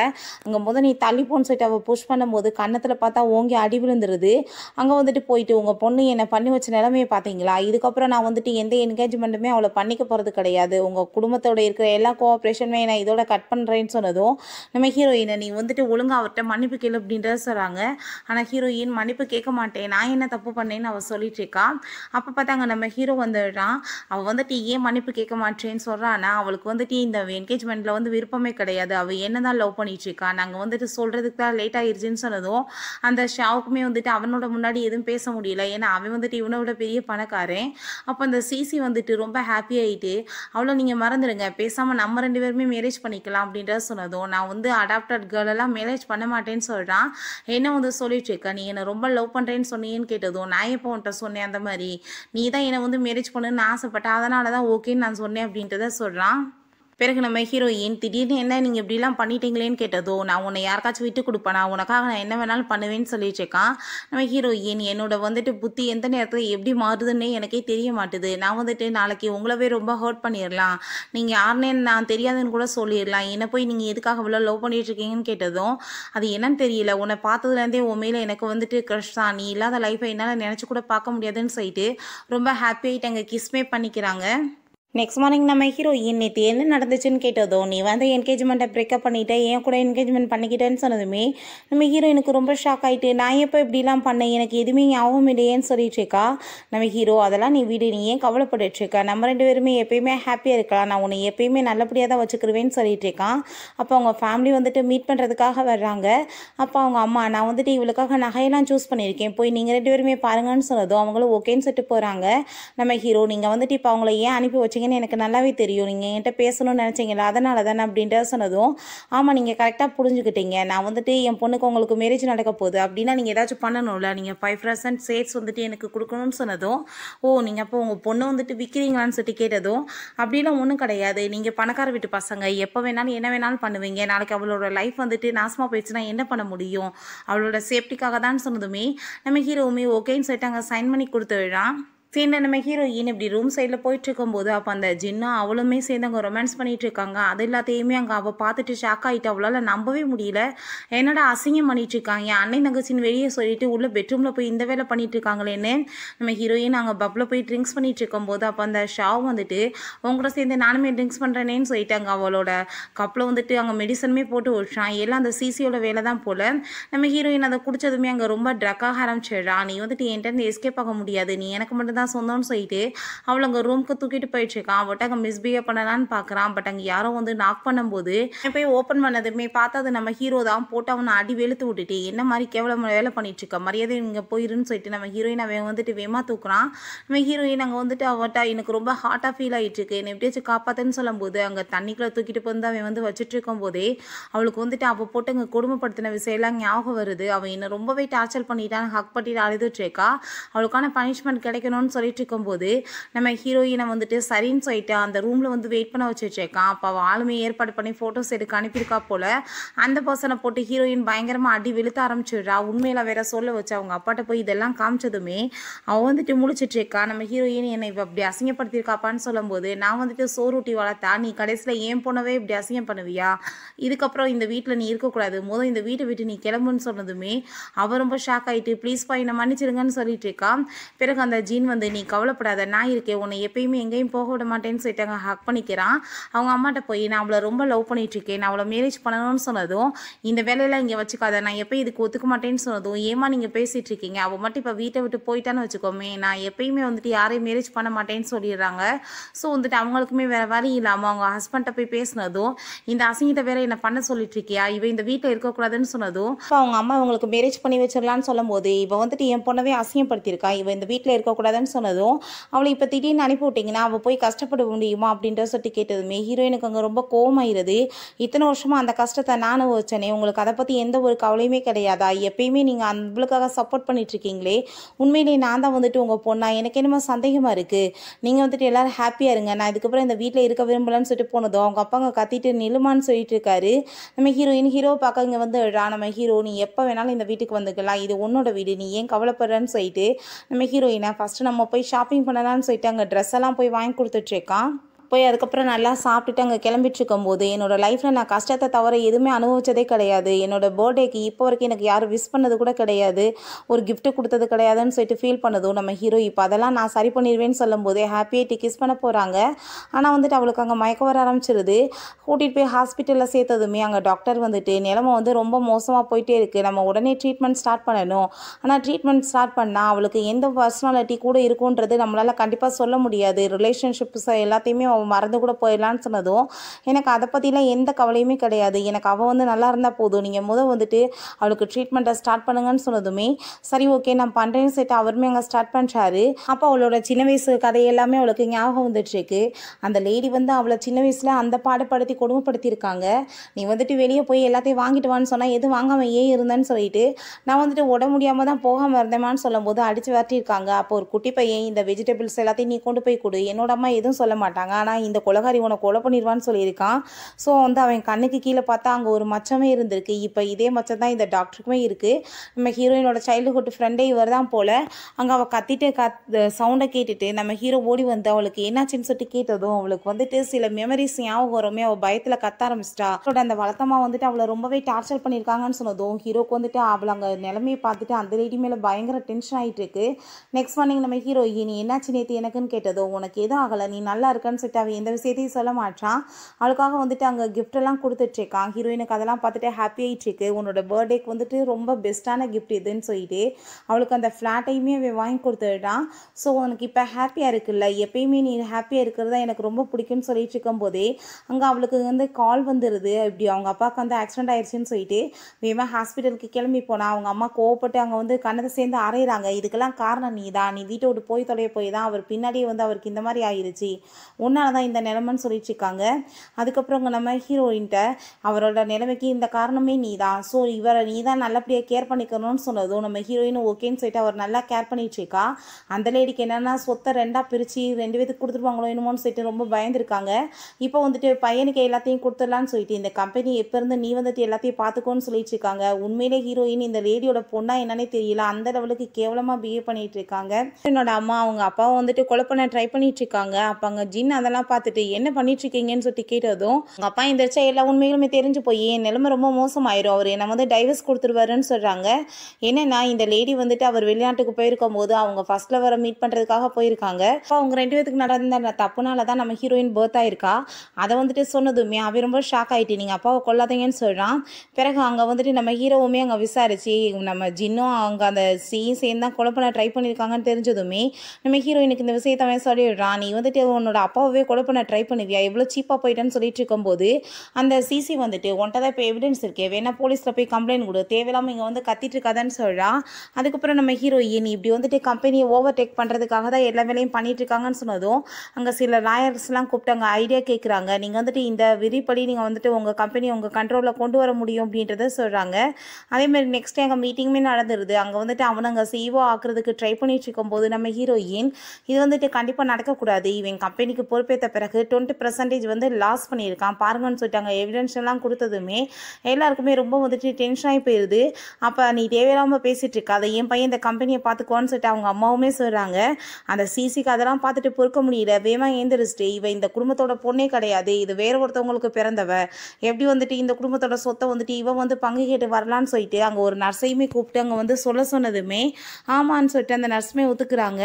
அங்கே போது நீ தள்ளிப்போன்னு சொல்லிட்டு அவள் புஷ் பண்ணும்போது கன்னத்தில் பார்த்தா ஓங்கி அடி விழுந்துருது அங்கே வந்துட்டு போயிட்டு உங்கள் பொண்ணு என்னை பண்ணி வச்ச நிலமையை பார்த்தீங்களா இதுக்கப்புறம் நான் வந்துட்டு எந்த என்கேஜ்மெண்ட்டுமே அவளை பண்ணிக்க போகிறது கிடையாது உங்கள் குடும்பத்தோட இருக்கிற எல்லா கோஆப்ரேஷனுமே நான் இதோட கட் பண்ணுறேன்னு சொன்னதும் நம்ம ஹீரோயினை நீ வந்துட்டு வந்துட்டு ஒழுங்காக அவர்கிட்ட மன்னிப்பு கேளு அப்படின்றத சொல்கிறாங்க ஆனால் ஹீரோயின் மன்னிப்பு கேட்க மாட்டேன் நான் என்ன தப்பு பண்ணேன்னு அவள் சொல்லிட்டு இருக்கா அப்போ பார்த்தாங்க நம்ம ஹீரோ வந்துடுறான் அவள் வந்துட்டு ஏன் மன்னிப்பு கேட்க மாட்டேன்னு சொல்கிறான்னா அவளுக்கு வந்துட்டு இந்த என்கேஜ்மெண்ட்டில் வந்து விருப்பமே கிடையாது அவள் என்ன தான் லவ் பண்ணிட்டு இருக்கா நாங்கள் வந்துட்டு சொல்கிறதுக்கு தான் லேட் ஆகிடுச்சின்னு சொன்னதும் அந்த ஷாவுக்குமே வந்துட்டு அவனோட முன்னாடி எதுவும் பேச முடியல ஏன்னா அவன் வந்துட்டு இவனை விட பெரிய பணக்காரன் அப்போ அந்த சிசி வந்துட்டு ரொம்ப ஹாப்பி ஆகிட்டு அவ்வளோ நீங்கள் மறந்துடுங்க பேசாமல் நம்ம ரெண்டு பேருமே மேரேஜ் பண்ணிக்கலாம் அப்படின்றத சொன்னதும் நான் வந்து அடாப்டட் கேர்ள் நான் மேரேஜ் பண்ண மாட்டேன்னு சொல்கிறான் என்ன வந்து சொல்லிட்டு இருக்க நீ என்னை ரொம்ப லவ் பண்ணுறேன்னு சொன்னின்னு கேட்டதும் நான் இப்போ உன்ட்ட சொன்னேன் அந்த மாதிரி நீ தான் என்னை வந்து மேரேஜ் பண்ணுன்னு ஆசைப்பட்டேன் அதனால தான் ஓகேன்னு நான் சொன்னேன் அப்படின்றத சொல்கிறான் பிறகு நம்ம ஹீரோயின் திடீர்னு என்ன நீங்கள் இப்படிலாம் பண்ணிட்டீங்களேன்னு கேட்டதோ நான் உன்னை யாருக்காச்சும் விட்டு கொடுப்பேனா உனக்காக நான் என்ன வேணாலும் பண்ணுவேன்னு சொல்லிட்டு நம்ம ஹீரோயின் என்னோட வந்துட்டு புத்தி எந்த நேரத்தில் எப்படி மாறுதுன்னே எனக்கே தெரிய மாட்டுது நான் வந்துட்டு நாளைக்கு உங்களவே ரொம்ப ஹர்ட் பண்ணிடலாம் நீங்கள் யாருன்னு நான் தெரியாதுன்னு கூட சொல்லிடலாம் என்னை போய் நீங்கள் எதுக்காக இவ்வளோ லவ் பண்ணிட்டுருக்கீங்கன்னு கேட்டதும் அது என்னன்னு தெரியல உன்னை பார்த்ததுலேருந்தே உண்மையில் எனக்கு வந்துட்டு க்ரஷ் தான் நீ இல்லாத லைஃப்பை என்னால் நினச்சி கூட பார்க்க முடியாதுன்னு சொல்லிட்டு ரொம்ப ஹாப்பி அங்கே கிஸ்மே பண்ணிக்கிறாங்க நெக்ஸ்ட் மார்னிங் நம்ம ஹீரோ இன்னைக்கு என்ன நடந்துச்சுன்னு கேட்டதோ நீ வந்து என்கேஜ்மெண்ட்டை பிரேக்கப் பண்ணிட்டேன் என் கூட என்கேஜ்மெண்ட் பண்ணிக்கிட்டேன்னு சொன்னதுமே நம்ம ஹீரோ எனக்கு ரொம்ப ஷாக் ஆகிட்டு நான் எப்போ இப்படிலாம் பண்ணேன் எனக்கு எதுவுமே ஞாபகம் இல்லையேன்னு சொல்லிட்டு இருக்கா நம்ம ஹீரோ அதெல்லாம் நீ வீடு நீ ஏன் கவலைப்பட்டுட்டு இருக்கா நம்ம ரெண்டு பேருமே எப்பயுமே ஹாப்பியாக இருக்கலாம் நான் உன்னை எப்பயுமே நல்லபடியாக தான் வச்சுக்கிருவேன்னு சொல்லிட்டு இருக்கான் அப்போ அவங்க ஃபேமிலி வந்துட்டு மீட் பண்ணுறதுக்காக வர்றாங்க அப்போ அவங்க அம்மா நான் வந்துட்டு இவளுக்காக நகையெல்லாம் சூஸ் பண்ணியிருக்கேன் போய் நீங்கள் ரெண்டு பேருமே பாருங்கன்னு சொன்னதும் அவங்களும் ஓகேன்னு சொல்லிட்டு போகிறாங்க நம்ம ஹீரோ நீங்கள் வந்துட்டு இப்போ அவங்கள ஏன் அனுப்பி வச்சிங்க எனக்கு நல்லாவே தெரியும் நீங்கள் என்கிட்ட பேசணும்னு நினச்சிங்களா அதனால தானே அப்படின்ற சொன்னதும் ஆமாம் நீங்கள் கரெக்டாக புரிஞ்சுக்கிட்டீங்க நான் வந்துட்டு என் பொண்ணுக்கு உங்களுக்கு மேரேஜ் நடக்க போகுது அப்படின்னா நீங்கள் ஏதாச்சும் பண்ணணும்ல நீங்கள் ஃபைவ் பர்சன்ட் சேட்ஸ் வந்துட்டு எனக்கு கொடுக்கணும்னு சொன்னதும் ஓ நீங்கள் அப்போ உங்கள் பொண்ணு வந்துட்டு விற்கிறீங்களான்னு சொல்லிட்டு கேட்டதும் அப்படிலாம் ஒன்றும் கிடையாது நீங்கள் பணக்கார வீட்டு பசங்க எப்போ வேணாலும் என்ன வேணாலும் பண்ணுவீங்க நாளைக்கு அவளோட லைஃப் வந்துட்டு நாசமாக போயிடுச்சுன்னா என்ன பண்ண முடியும் அவளோட சேஃப்டிக்காக தான் சொன்னதுமே நம்ம ஹீரோவுமே ஓகேன்னு சொல்லிட்டு அங்கே சைன் பண்ணி கொடுத்து விழான் சீனில் நம்ம ஹீரோயின் இப்படி ரூம் சைடில் போயிட்டுருக்கும்போது அப்போ அந்த ஜின்னா அவளுமே சேர்ந்து அங்கே ரொமான்ஸ் இருக்காங்க அது எல்லாத்தையுமே அங்கே அவள் பார்த்துட்டு ஷாக் ஆகிட்டு அவளால் நம்பவே முடியல என்னடா அசிங்கம் இருக்காங்க என் அன்னை நகச்சின்னு வெளியே சொல்லிட்டு உள்ளே பெட்ரூமில் போய் இந்த வேலை இருக்காங்களேன்னு நம்ம ஹீரோயின் அங்கே பப்பில் போய் ட்ரிங்க்ஸ் பண்ணிகிட்டு இருக்கும்போது அப்போ அந்த ஷா வந்துட்டு உங்களோட சேர்ந்து நானுமே ட்ரிங்க்ஸ் பண்ணுறேனேன்னு சொல்லிட்டு அங்கே அவளோட கப்பில் வந்துட்டு அங்கே மெடிசனுமே போட்டு விட்டுறான் எல்லாம் அந்த சிசியோட வேலை தான் போல் நம்ம ஹீரோயின் அதை குடித்ததுமே அங்கே ரொம்ப ட்ரக்காக ஆரம்பிச்சிடுறான் நீ வந்துட்டு என்கிட்ட எஸ்கேப் ஆக முடியாது நீ எனக்கு மட்டும் தான் சொந்தம்னு சொல்லிட்டு அவளை அங்கே ரூமுக்கு தூக்கிட்டு போயிட்டுருக்கான் அவட்ட அங்கே மிஸ்பிஹேவ் பண்ணலான்னு பார்க்குறான் பட் அங்கே யாரோ வந்து நாக் பண்ணும்போது போய் ஓப்பன் பண்ணதுமே பார்த்தா அது நம்ம ஹீரோ தான் போட்டு அவனை அடி வெளுத்து விட்டுட்டு என்ன மாதிரி கேவலம் வேலை பண்ணிட்டு இருக்க மரியாதை இங்கே போயிருன்னு சொல்லிட்டு நம்ம ஹீரோயின் அவன் வந்துட்டு வேமா தூக்குறான் நம்ம ஹீரோயின் அங்கே வந்துட்டு அவட்டா எனக்கு ரொம்ப ஹார்ட்டாக ஃபீல் ஆகிட்டு இருக்கு என்னை எப்படியாச்சும் காப்பாத்துன்னு சொல்லும்போது அங்கே தண்ணிக்குள்ளே தூக்கிட்டு போந்து அவன் வந்து வச்சுட்டு இருக்கும் போதே அவளுக்கு வந்துட்டு அவள் போட்டு அங்கே கொடுமைப்படுத்தின விஷயம்லாம் ஞாபகம் வருது அவன் என்னை ரொம்பவே டார்ச்சர் பண்ணிட்டான் ஹக் பண்ணிட்டு அழுதுட்டு இருக்கா அவளுக்கான பனிஷ்மெண்ட் கிடைக்கணும்னு போகணும்னு சொல்லிட்டு இருக்கும்போது நம்ம ஹீரோயினை வந்துட்டு சரின்னு சொல்லிட்டு அந்த ரூமில் வந்து வெயிட் பண்ண வச்சு வச்சிருக்கான் அப்போ அவள் ஆளுமே ஏற்பாடு பண்ணி ஃபோட்டோஸ் எடுக்க அனுப்பியிருக்கா போல் அந்த பர்சனை போட்டு ஹீரோயின் பயங்கரமாக அடி வெளுத்த ஆரம்பிச்சிடுறா உண்மையில் வேற சொல்ல வச்சு அவங்க அப்பாட்ட போய் இதெல்லாம் காமிச்சதுமே அவன் வந்துட்டு இருக்கா நம்ம ஹீரோயின் என்னை இப்போ அப்படி அசிங்கப்படுத்தியிருக்காப்பான்னு சொல்லும்போது நான் வந்துட்டு சோரூட்டி வளர்த்தா நீ கடைசியில் ஏன் போனவே இப்படி அசிங்கம் பண்ணுவியா இதுக்கப்புறம் இந்த வீட்டில் நீ இருக்கக்கூடாது முதல் இந்த வீட்டை விட்டு நீ கிளம்புன்னு சொன்னதுமே அவள் ரொம்ப ஷாக் ஆகிட்டு ப்ளீஸ்ப்பா என்னை மன்னிச்சிருங்கன்னு சொல்லிட்டு இருக்கான் பிறகு அந்த ஜீன் வந்து வந்து நீ கவலைப்படாத நான் இருக்கேன் உன்னை எப்பயுமே எங்கேயும் போக விட மாட்டேன்னு அங்கே ஹக் பண்ணிக்கிறான் அவங்க அம்மாட்ட போய் நான் அவளை ரொம்ப லவ் பண்ணிட்டுருக்கேன் நான் அவளை மேரேஜ் பண்ணணும்னு சொன்னதும் இந்த வேலையெல்லாம் இங்கே வச்சுக்காத நான் எப்போ இதுக்கு ஒத்துக்க மாட்டேன்னு சொன்னதும் ஏமா நீங்கள் பேசிகிட்டு இருக்கீங்க அவள் மட்டும் இப்போ வீட்டை விட்டு போயிட்டான்னு வச்சுக்கோமே நான் எப்பயுமே வந்துட்டு யாரையும் மேரேஜ் பண்ண மாட்டேன்னு சொல்லிடுறாங்க ஸோ வந்துட்டு அவங்களுக்குமே வேறு வழி இல்லாமல் அவங்க ஹஸ்பண்ட்டை போய் பேசினதும் இந்த அசிங்கத்தை வேற என்ன பண்ண சொல்லிட்டு இருக்கியா இவன் இந்த வீட்டில் இருக்கக்கூடாதுன்னு சொன்னதும் அவங்க அம்மா அவங்களுக்கு மேரேஜ் பண்ணி வச்சிடலான்னு சொல்லும் போது இவன் வந்துட்டு என் பொண்ணவே அசிங்கப்படுத்தியிருக்கா இவன் இந்த வீட்டில் இருக்கக்கூடாதுன்னு வரேன்னு சொன்னதும் அவளை இப்போ திடீர்னு அனுப்பி விட்டிங்கன்னா அவள் போய் கஷ்டப்பட முடியுமா அப்படின்ற சொல்லி கேட்டதுமே ஹீரோயினுக்கு அங்கே ரொம்ப கோமாயிருது இத்தனை வருஷமாக அந்த கஷ்டத்தை நான் வச்சேனே உங்களுக்கு அதை பற்றி எந்த ஒரு கவலையுமே கிடையாதா எப்பயுமே நீங்கள் அவளுக்காக சப்போர்ட் பண்ணிட்டுருக்கீங்களே உண்மையிலேயே நான் தான் வந்துட்டு உங்கள் பொண்ணா எனக்கு என்னமோ சந்தேகமாக இருக்குது நீங்கள் வந்துட்டு எல்லோரும் ஹாப்பியாக இருங்க நான் இதுக்கப்புறம் இந்த வீட்டில் இருக்க விரும்பலன்னு சொல்லிட்டு போனதும் அவங்க அப்பா அங்கே கத்திட்டு நிலுமான்னு சொல்லிட்டு இருக்காரு நம்ம ஹீரோயின் ஹீரோ பார்க்க இங்கே வந்து நம்ம ஹீரோ நீ எப்போ வேணாலும் இந்த வீட்டுக்கு வந்துக்கலாம் இது உன்னோட வீடு நீ ஏன் கவலைப்படுறன்னு சொல்லிட்டு நம்ம ஹீரோயினை ஃபஸ்ட்டு நம்ம நம்ம போய் ஷாப்பிங் பண்ணலான்னு சொல்லிட்டு அங்கே ட்ரெஸ் எல்லாம் போய் வாங்கி கொடுத்துட்ருக்கான் போய் அதுக்கப்புறம் நல்லா சாப்பிட்டுட்டு அங்கே கிளம்பிட்டு இருக்கும்போது என்னோடய லைஃப்பில் நான் கஷ்டத்தை தவிர எதுவுமே அனுபவித்ததே கிடையாது என்னோடய பர்த்டேக்கு இப்போ வரைக்கும் எனக்கு யாரும் விஷ் பண்ணது கூட கிடையாது ஒரு கிஃப்ட்டு கொடுத்தது கிடையாதுன்னு சொல்லிட்டு ஃபீல் பண்ணதும் நம்ம ஹீரோ இப்போ அதெல்லாம் நான் சரி பண்ணிடுவேன்னு சொல்லும்போதே ஹாப்பியாக டீ கிஸ் பண்ண போகிறாங்க ஆனால் வந்துட்டு அவளுக்கு அங்கே மயக்க வர ஆரம்பிச்சிருது கூட்டிகிட்டு போய் ஹாஸ்பிட்டலில் சேர்த்ததுமே அங்கே டாக்டர் வந்துட்டு நிலமை வந்து ரொம்ப மோசமாக போயிட்டே இருக்குது நம்ம உடனே ட்ரீட்மெண்ட் ஸ்டார்ட் பண்ணணும் ஆனால் ட்ரீட்மெண்ட் ஸ்டார்ட் பண்ணால் அவளுக்கு எந்த பர்சனாலிட்டி கூட இருக்குன்றது நம்மளால் கண்டிப்பாக சொல்ல முடியாது ரிலேஷன்ஷிப்ஸ் எல்லாத்தையுமே அவள் மறந்து கூட போயிடலான்னு சொன்னதும் எனக்கு அதை பற்றிலாம் எந்த கவலையுமே கிடையாது எனக்கு அவள் வந்து நல்லா இருந்தால் போதும் நீங்கள் முதல் வந்துட்டு அவளுக்கு ட்ரீட்மெண்ட்டை ஸ்டார்ட் பண்ணுங்கன்னு சொன்னதுமே சரி ஓகே நான் பண்ணுறேன்னு சொல்லிட்டு அவருமே அங்கே ஸ்டார்ட் பண்ணுறாரு அப்போ அவளோட சின்ன வயசு கதையெல்லாமே அவளுக்கு ஞாபகம் வந்துட்டுருக்கு அந்த லேடி வந்து அவளை சின்ன வயசில் அந்த பாடப்படுத்தி கொடுமைப்படுத்தியிருக்காங்க நீ வந்துட்டு வெளியே போய் எல்லாத்தையும் வாங்கிட்டு வான்னு சொன்னால் எதுவும் வாங்காமல் ஏன் இருந்தேன்னு சொல்லிட்டு நான் வந்துட்டு உட முடியாமல் தான் போகாமல் இருந்தேமான்னு சொல்லும்போது அடித்து விரட்டியிருக்காங்க அப்போ ஒரு குட்டி பையன் இந்த வெஜிடபிள்ஸ் எல்லாத்தையும் நீ கொண்டு போய் கொடு என்னோட அம்மா எதுவும் சொல்ல மாட்டாங்க ஆனால் இந்த கொலகாரி உனக்கு கொலை பண்ணிடுவான்னு சொல்லியிருக்கான் ஸோ வந்து அவன் கண்ணுக்கு கீழே பார்த்தா அங்கே ஒரு மச்சமே இருந்திருக்கு இப்போ இதே மச்சம் தான் இந்த டாக்டருக்குமே இருக்குது நம்ம ஹீரோயினோட சைல்டுஹுட் ஃப்ரெண்டே இவர் தான் போல் அங்கே அவள் கத்திட்டு கத் சவுண்டை கேட்டுட்டு நம்ம ஹீரோ ஓடி வந்து அவளுக்கு என்னாச்சுன்னு சொல்லிட்டு கேட்டதும் அவளுக்கு வந்துட்டு சில மெமரிஸ் ஞாபகம் வரமே அவள் பயத்தில் கத்த ஆரம்பிச்சிட்டா அவளோட அந்த வளர்த்தமாக வந்துட்டு அவளை ரொம்பவே டார்ச்சர் பண்ணியிருக்காங்கன்னு சொன்னதும் ஹீரோக்கு வந்துட்டு அவளை அங்கே நிலமையை பார்த்துட்டு அந்த லேடி மேலே பயங்கர டென்ஷன் ஆகிட்டு இருக்கு நெக்ஸ்ட் மார்னிங் நம்ம ஹீரோ நீ என்னாச்சு நேற்று எனக்குன்னு கேட்டதோ உனக்கு எதுவும் ஆகலை நீ நல்லா இருக்கன்னு சொல்லிட்டு அவள் எந்த விஷயத்தையும் சொல்ல மாட்டான் அவளுக்காக வந்துட்டு அங்கே கிஃப்டெல்லாம் கொடுத்துட்ருக்கான் ஹீரோயினுக்கு அதெல்லாம் பார்த்துட்டு ஹாப்பி ஆகிட்டுருக்கு உன்னோட பர்த்டேக்கு வந்துட்டு ரொம்ப பெஸ்ட்டான கிஃப்ட் இதுன்னு சொல்லிட்டு அவளுக்கு அந்த ஃப்ளாட்டையுமே அவன் வாங்கி கொடுத்துட்டான் ஸோ உனக்கு இப்போ ஹாப்பியாக இருக்குல்ல எப்பயுமே நீ ஹாப்பியாக இருக்கிறது தான் எனக்கு ரொம்ப பிடிக்கும்னு சொல்லிட்டு இருக்கும்போதே அங்கே அவளுக்கு வந்து கால் வந்துடுது இப்படி அவங்க அப்பாவுக்கு வந்து ஆக்சிடென்ட் ஆயிடுச்சுன்னு சொல்லிட்டு வேமா ஹாஸ்பிட்டலுக்கு கிளம்பி போனால் அவங்க அம்மா கோவப்பட்டு அங்கே வந்து கண்ணத்தை சேர்ந்து அரையிறாங்க இதுக்கெல்லாம் காரணம் நீ தான் நீ வீட்டை விட்டு போய் தொலைய போய் தான் அவர் பின்னாடியே வந்து அவருக்கு இந்த மாதிரி ஆயிடுச்சு உன்னால் அதனால தான் இந்த நிலமைன்னு சொல்லிட்டுருக்காங்க அதுக்கப்புறம் நம்ம ஹீரோயின்ட்ட அவரோட நிலைமைக்கு இந்த காரணமே நீ தான் ஸோ இவரை நீ தான் நல்லபடியாக கேர் பண்ணிக்கணும்னு சொன்னதும் நம்ம ஹீரோயின் ஓகேன்னு சொல்லிட்டு அவர் நல்லா கேர் பண்ணிட்டு இருக்கா அந்த லேடிக்கு என்னென்னா சொத்தை ரெண்டாக பிரித்து ரெண்டு பேத்துக்கு கொடுத்துருவாங்களோ என்னமோன்னு சொல்லிட்டு ரொம்ப பயந்துருக்காங்க இப்போ வந்துட்டு பையனுக்கு எல்லாத்தையும் கொடுத்துடலான்னு சொல்லிட்டு இந்த கம்பெனி எப்போ இருந்து நீ வந்துட்டு எல்லாத்தையும் பார்த்துக்கோன்னு சொல்லிட்டு இருக்காங்க உண்மையிலே ஹீரோயின் இந்த லேடியோட பொண்ணாக என்னன்னே தெரியல அந்த லெவலுக்கு கேவலமாக பிஹேவ் பண்ணிகிட்டு இருக்காங்க என்னோட அம்மா அவங்க அப்பாவும் வந்துட்டு கொலை பண்ண ட்ரை பண்ணிட்டு இருக்காங்க அப்போ அங்கே ஜின் அதெல்லாம் இதெல்லாம் பார்த்துட்டு என்ன இருக்கீங்கன்னு சொல்லி கேட்டதும் உங்க அப்பா எந்திரிச்சா எல்லா உண்மைகளுமே தெரிஞ்சு போய் என் நிலைமை ரொம்ப மோசமாயிரும் அவர் என்னை வந்து டைவர்ஸ் கொடுத்துருவாருன்னு சொல்கிறாங்க என்னன்னா இந்த லேடி வந்துட்டு அவர் வெளிநாட்டுக்கு போயிருக்கும் போது அவங்க ஃபர்ஸ்ட் வர மீட் பண்ணுறதுக்காக போயிருக்காங்க அவங்க ரெண்டு பேருக்கு நடந்த தப்புனால தான் நம்ம ஹீரோயின் பேர்த் ஆயிருக்கா அதை வந்துட்டு சொன்னதுமே அவர் ரொம்ப ஷாக் ஆயிட்டு நீங்கள் அப்பாவை கொள்ளாதீங்கன்னு சொல்கிறான் பிறகு அங்கே வந்துட்டு நம்ம ஹீரோவுமே அங்கே விசாரிச்சு நம்ம ஜின்னும் அவங்க அந்த சீயும் சேர்ந்து தான் கொலை பண்ண ட்ரை பண்ணியிருக்காங்கன்னு தெரிஞ்சதுமே நம்ம ஹீரோயினுக்கு இந்த விஷயத்த சொல்லிடுறான் நீ வந்துட்டு உன்னோட அப்பாவே கொலை பண்ண ட்ரை பண்ணுவியா எவ்வளோ சீப்பாக போயிட்டேன்னு சொல்லிட்டு இருக்கும்போது அந்த சிசி வந்துட்டு ஒன்ட்ட தான் இப்போ எவிடன்ஸ் இருக்கே வேணா போலீஸில் போய் கம்ப்ளைண்ட் கொடு தேவையில்லாமல் இங்கே வந்து கத்திட்டு இருக்காதான்னு சொல்கிறா அதுக்கப்புறம் நம்ம ஹீரோயின் இப்படி வந்துட்டு கம்பெனியை ஓவர் டேக் பண்ணுறதுக்காக தான் எல்லா வேலையும் பண்ணிட்டு இருக்காங்கன்னு சொன்னதும் அங்கே சில லாயர்ஸ்லாம் கூப்பிட்டு அங்கே ஐடியா கேட்குறாங்க நீங்கள் வந்துட்டு இந்த விதிப்படி நீங்கள் வந்துட்டு உங்கள் கம்பெனி உங்கள் கண்ட்ரோலில் கொண்டு வர முடியும் அப்படின்றத சொல்கிறாங்க அதேமாதிரி நெக்ஸ்ட் எங்கள் மீட்டிங்குமே நடந்துருது அங்கே வந்துட்டு அங்கே சிஓ e ஆக்குறதுக்கு ட்ரை பண்ணிட்டு இருக்கும்போது நம்ம ஹீரோயின் இது வந்துட்டு கண்டிப்பாக நடக்கக்கூடாது இவன் கம்பெனிக்கு பொறுப்பே எடுத்த பிறகு டுவெண்ட்டி பர்சன்டேஜ் வந்து லாஸ் பண்ணியிருக்கான் பாருங்கன்னு சொல்லிட்டாங்க எவிடன்ஸ் எல்லாம் கொடுத்ததுமே எல்லாருக்குமே ரொம்ப வந்துட்டு டென்ஷன் ஆகி போயிடுது அப்போ நீ தேவையில்லாமல் பேசிகிட்டு இருக்காத என் பையன் இந்த கம்பெனியை பார்த்துக்கோன்னு சொல்லிட்டு அவங்க அம்மாவுமே சொல்கிறாங்க அந்த சிசிக்கு அதெல்லாம் பார்த்துட்டு பொறுக்க முடியல வேமா ஏந்திரிச்சிட்டு இவ இந்த குடும்பத்தோட பொண்ணே கிடையாது இது வேற ஒருத்தவங்களுக்கு பிறந்தவ எப்படி வந்துட்டு இந்த குடும்பத்தோட சொத்தை வந்துட்டு இவன் வந்து பங்கு கேட்டு வரலான்னு சொல்லிட்டு அங்கே ஒரு நர்ஸையுமே கூப்பிட்டு அங்கே வந்து சொல்ல சொன்னதுமே ஆமான்னு சொல்லிட்டு அந்த நர்ஸுமே ஒத்துக்குறாங்க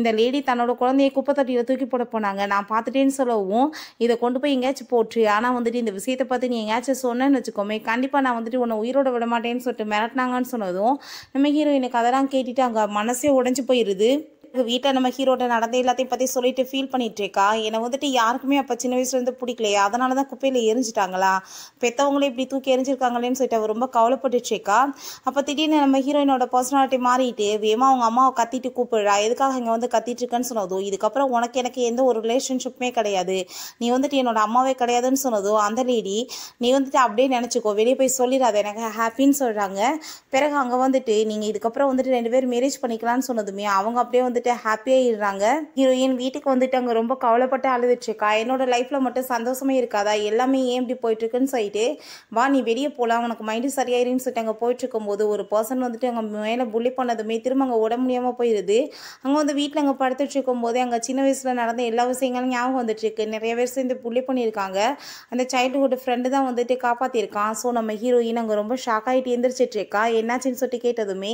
இந்த லேடி தன்னோட குழந்தைய குப்பை தட்டியில் தூக்கி போட போனாங்க நான் பார்த்து பார்த்துட்டேன்னு சொல்லவும் இதை கொண்டு போய் எங்கேயாச்சும் போட்டு ஆனால் வந்துட்டு இந்த விஷயத்தை பார்த்து நீ எங்கேயாச்சும் சொன்னேன்னு வச்சுக்கோமே கண்டிப்பாக நான் வந்துட்டு உன்னை உயிரோட விட மாட்டேன்னு சொல்லிட்டு மிரட்டினாங்கன்னு சொன்னதும் நம்ம ஹீரோயினுக்கு அதெல்லாம் கேட்டுட்டு அங்கே மனசே உடஞ்சி போயிடுது வீட்டில் நம்ம ஹீரோட நடந்த எல்லாத்தையும் பற்றி சொல்லிட்டு ஃபீல் பண்ணிட்டு இருக்கா என்னை வந்துட்டு யாருக்குமே அப்போ சின்ன வயசுலேருந்து பிடிக்கலையா அதனால தான் குப்பையில் எரிஞ்சிட்டாங்களா பெற்றவங்களே இப்படி தூக்கி எரிஞ்சிருக்காங்களேன்னு சொல்லிட்டு அவள் ரொம்ப கவலைப்பட்டுட்டு இருக்கா அப்போ திடீர்னு நம்ம ஹீரோயினோட பர்சனாலிட்டி மாறிட்டு வேமா அவங்க அம்மாவை கத்திட்டு கூப்பிடுறா எதுக்காக இங்கே வந்து கத்திட்டு இருக்கேன்னு சொன்னதோ இதுக்கப்புறம் உனக்கு எனக்கு எந்த ஒரு ரிலேஷன்ஷிப்புமே கிடையாது நீ வந்துட்டு என்னோட அம்மாவே கிடையாதுன்னு சொன்னதோ அந்த லேடி நீ வந்துட்டு அப்படியே நினச்சிக்கோ வெளியே போய் சொல்லிடாத எனக்கு ஹாப்பின்னு சொல்கிறாங்க பிறகு அங்கே வந்துட்டு நீங்கள் இதுக்கப்புறம் வந்துட்டு ரெண்டு பேர் மேரேஜ் பண்ணிக்கலாம்னு சொன்னதுமே அவங்க அப்படியே வந்துட்டு வந்துட்டு ஹாப்பியாக இருறாங்க ஹீரோயின் வீட்டுக்கு வந்துட்டு அங்கே ரொம்ப கவலைப்பட்டு அழுதுட்டு இருக்கா என்னோட லைஃப்பில் மட்டும் சந்தோஷமே இருக்காதா எல்லாமே ஏன் இப்படி போயிட்டு இருக்குன்னு சொல்லிட்டு வா நீ வெளியே போகலாம் உனக்கு மைண்டு சரியாயிருன்னு சொல்லிட்டு அங்கே போயிட்டு இருக்கும்போது ஒரு பர்சன் வந்துட்டு அங்கே மேலே புள்ளி பண்ணதுமே திரும்ப அங்கே உட முடியாம போயிடுது அங்கே வந்து வீட்டில் அங்கே படுத்துட்டு இருக்கும்போதே அங்கே சின்ன வயசில் நடந்த எல்லா விஷயங்களும் ஞாபகம் வந்துட்டு இருக்கு நிறைய பேர் சேர்ந்து புள்ளி பண்ணியிருக்காங்க அந்த சைல்டுஹுட் ஃப்ரெண்டு தான் வந்துட்டு காப்பாற்றிருக்கான் ஸோ நம்ம ஹீரோயின் அங்கே ரொம்ப ஷாக் ஆகிட்டு எந்திரிச்சிட்டு இருக்கா என்னாச்சுன்னு சொல்லிட்டு கேட்டதுமே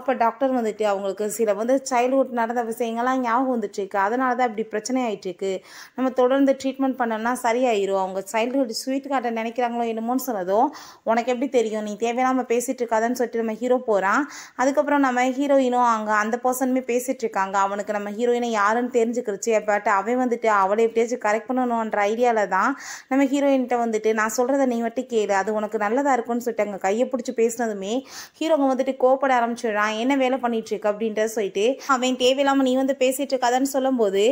அப்போ டாக்டர் வந்துட்டு அவங்களுக்கு சில வந்து சைல்டுஹுட் நடந்த விஷயங்கள்லாம் ஞாபகம் வந்துட்டு இருக்கு அதனால தான் இப்படி பிரச்சனை ஆகிட்டு இருக்கு நம்ம தொடர்ந்து ட்ரீட்மெண்ட் பண்ணோம்னா சரியாயிரும் அவங்க சைல்டுஹுட் ஸ்வீட் கார்டை நினைக்கிறாங்களோ என்னமோன்னு சொன்னதும் உனக்கு எப்படி தெரியும் நீ தேவையில்லாமல் பேசிகிட்டு இருக்காதுன்னு சொல்லிட்டு நம்ம ஹீரோ போகிறான் அதுக்கப்புறம் நம்ம ஹீரோயினும் அங்கே அந்த பர்சனுமே பேசிகிட்டு இருக்காங்க அவனுக்கு நம்ம ஹீரோயினை யாருன்னு தெரிஞ்சுக்கிருச்சு பட் அவன் வந்துட்டு அவளை எப்படியாச்சும் கரெக்ட் பண்ணணுன்ற ஐடியாவில் தான் நம்ம ஹீரோயின்கிட்ட வந்துட்டு நான் சொல்கிறத நீ மட்டும் கேளு அது உனக்கு நல்லதாக இருக்கும்னு சொல்லிட்டு அங்கே கையை பிடிச்சி பேசினதுமே ஹீரோங்க வந்துட்டு கோப்பட ஆரம்பிச்சிடுறான் என்ன வேலை இருக்கு அப்படின்றத சொல்லிட்டு அவன் தேவை தேவையில்லாமல் நீ வந்து பேசிகிட்டு இருக்காதான்னு சொல்லும்போது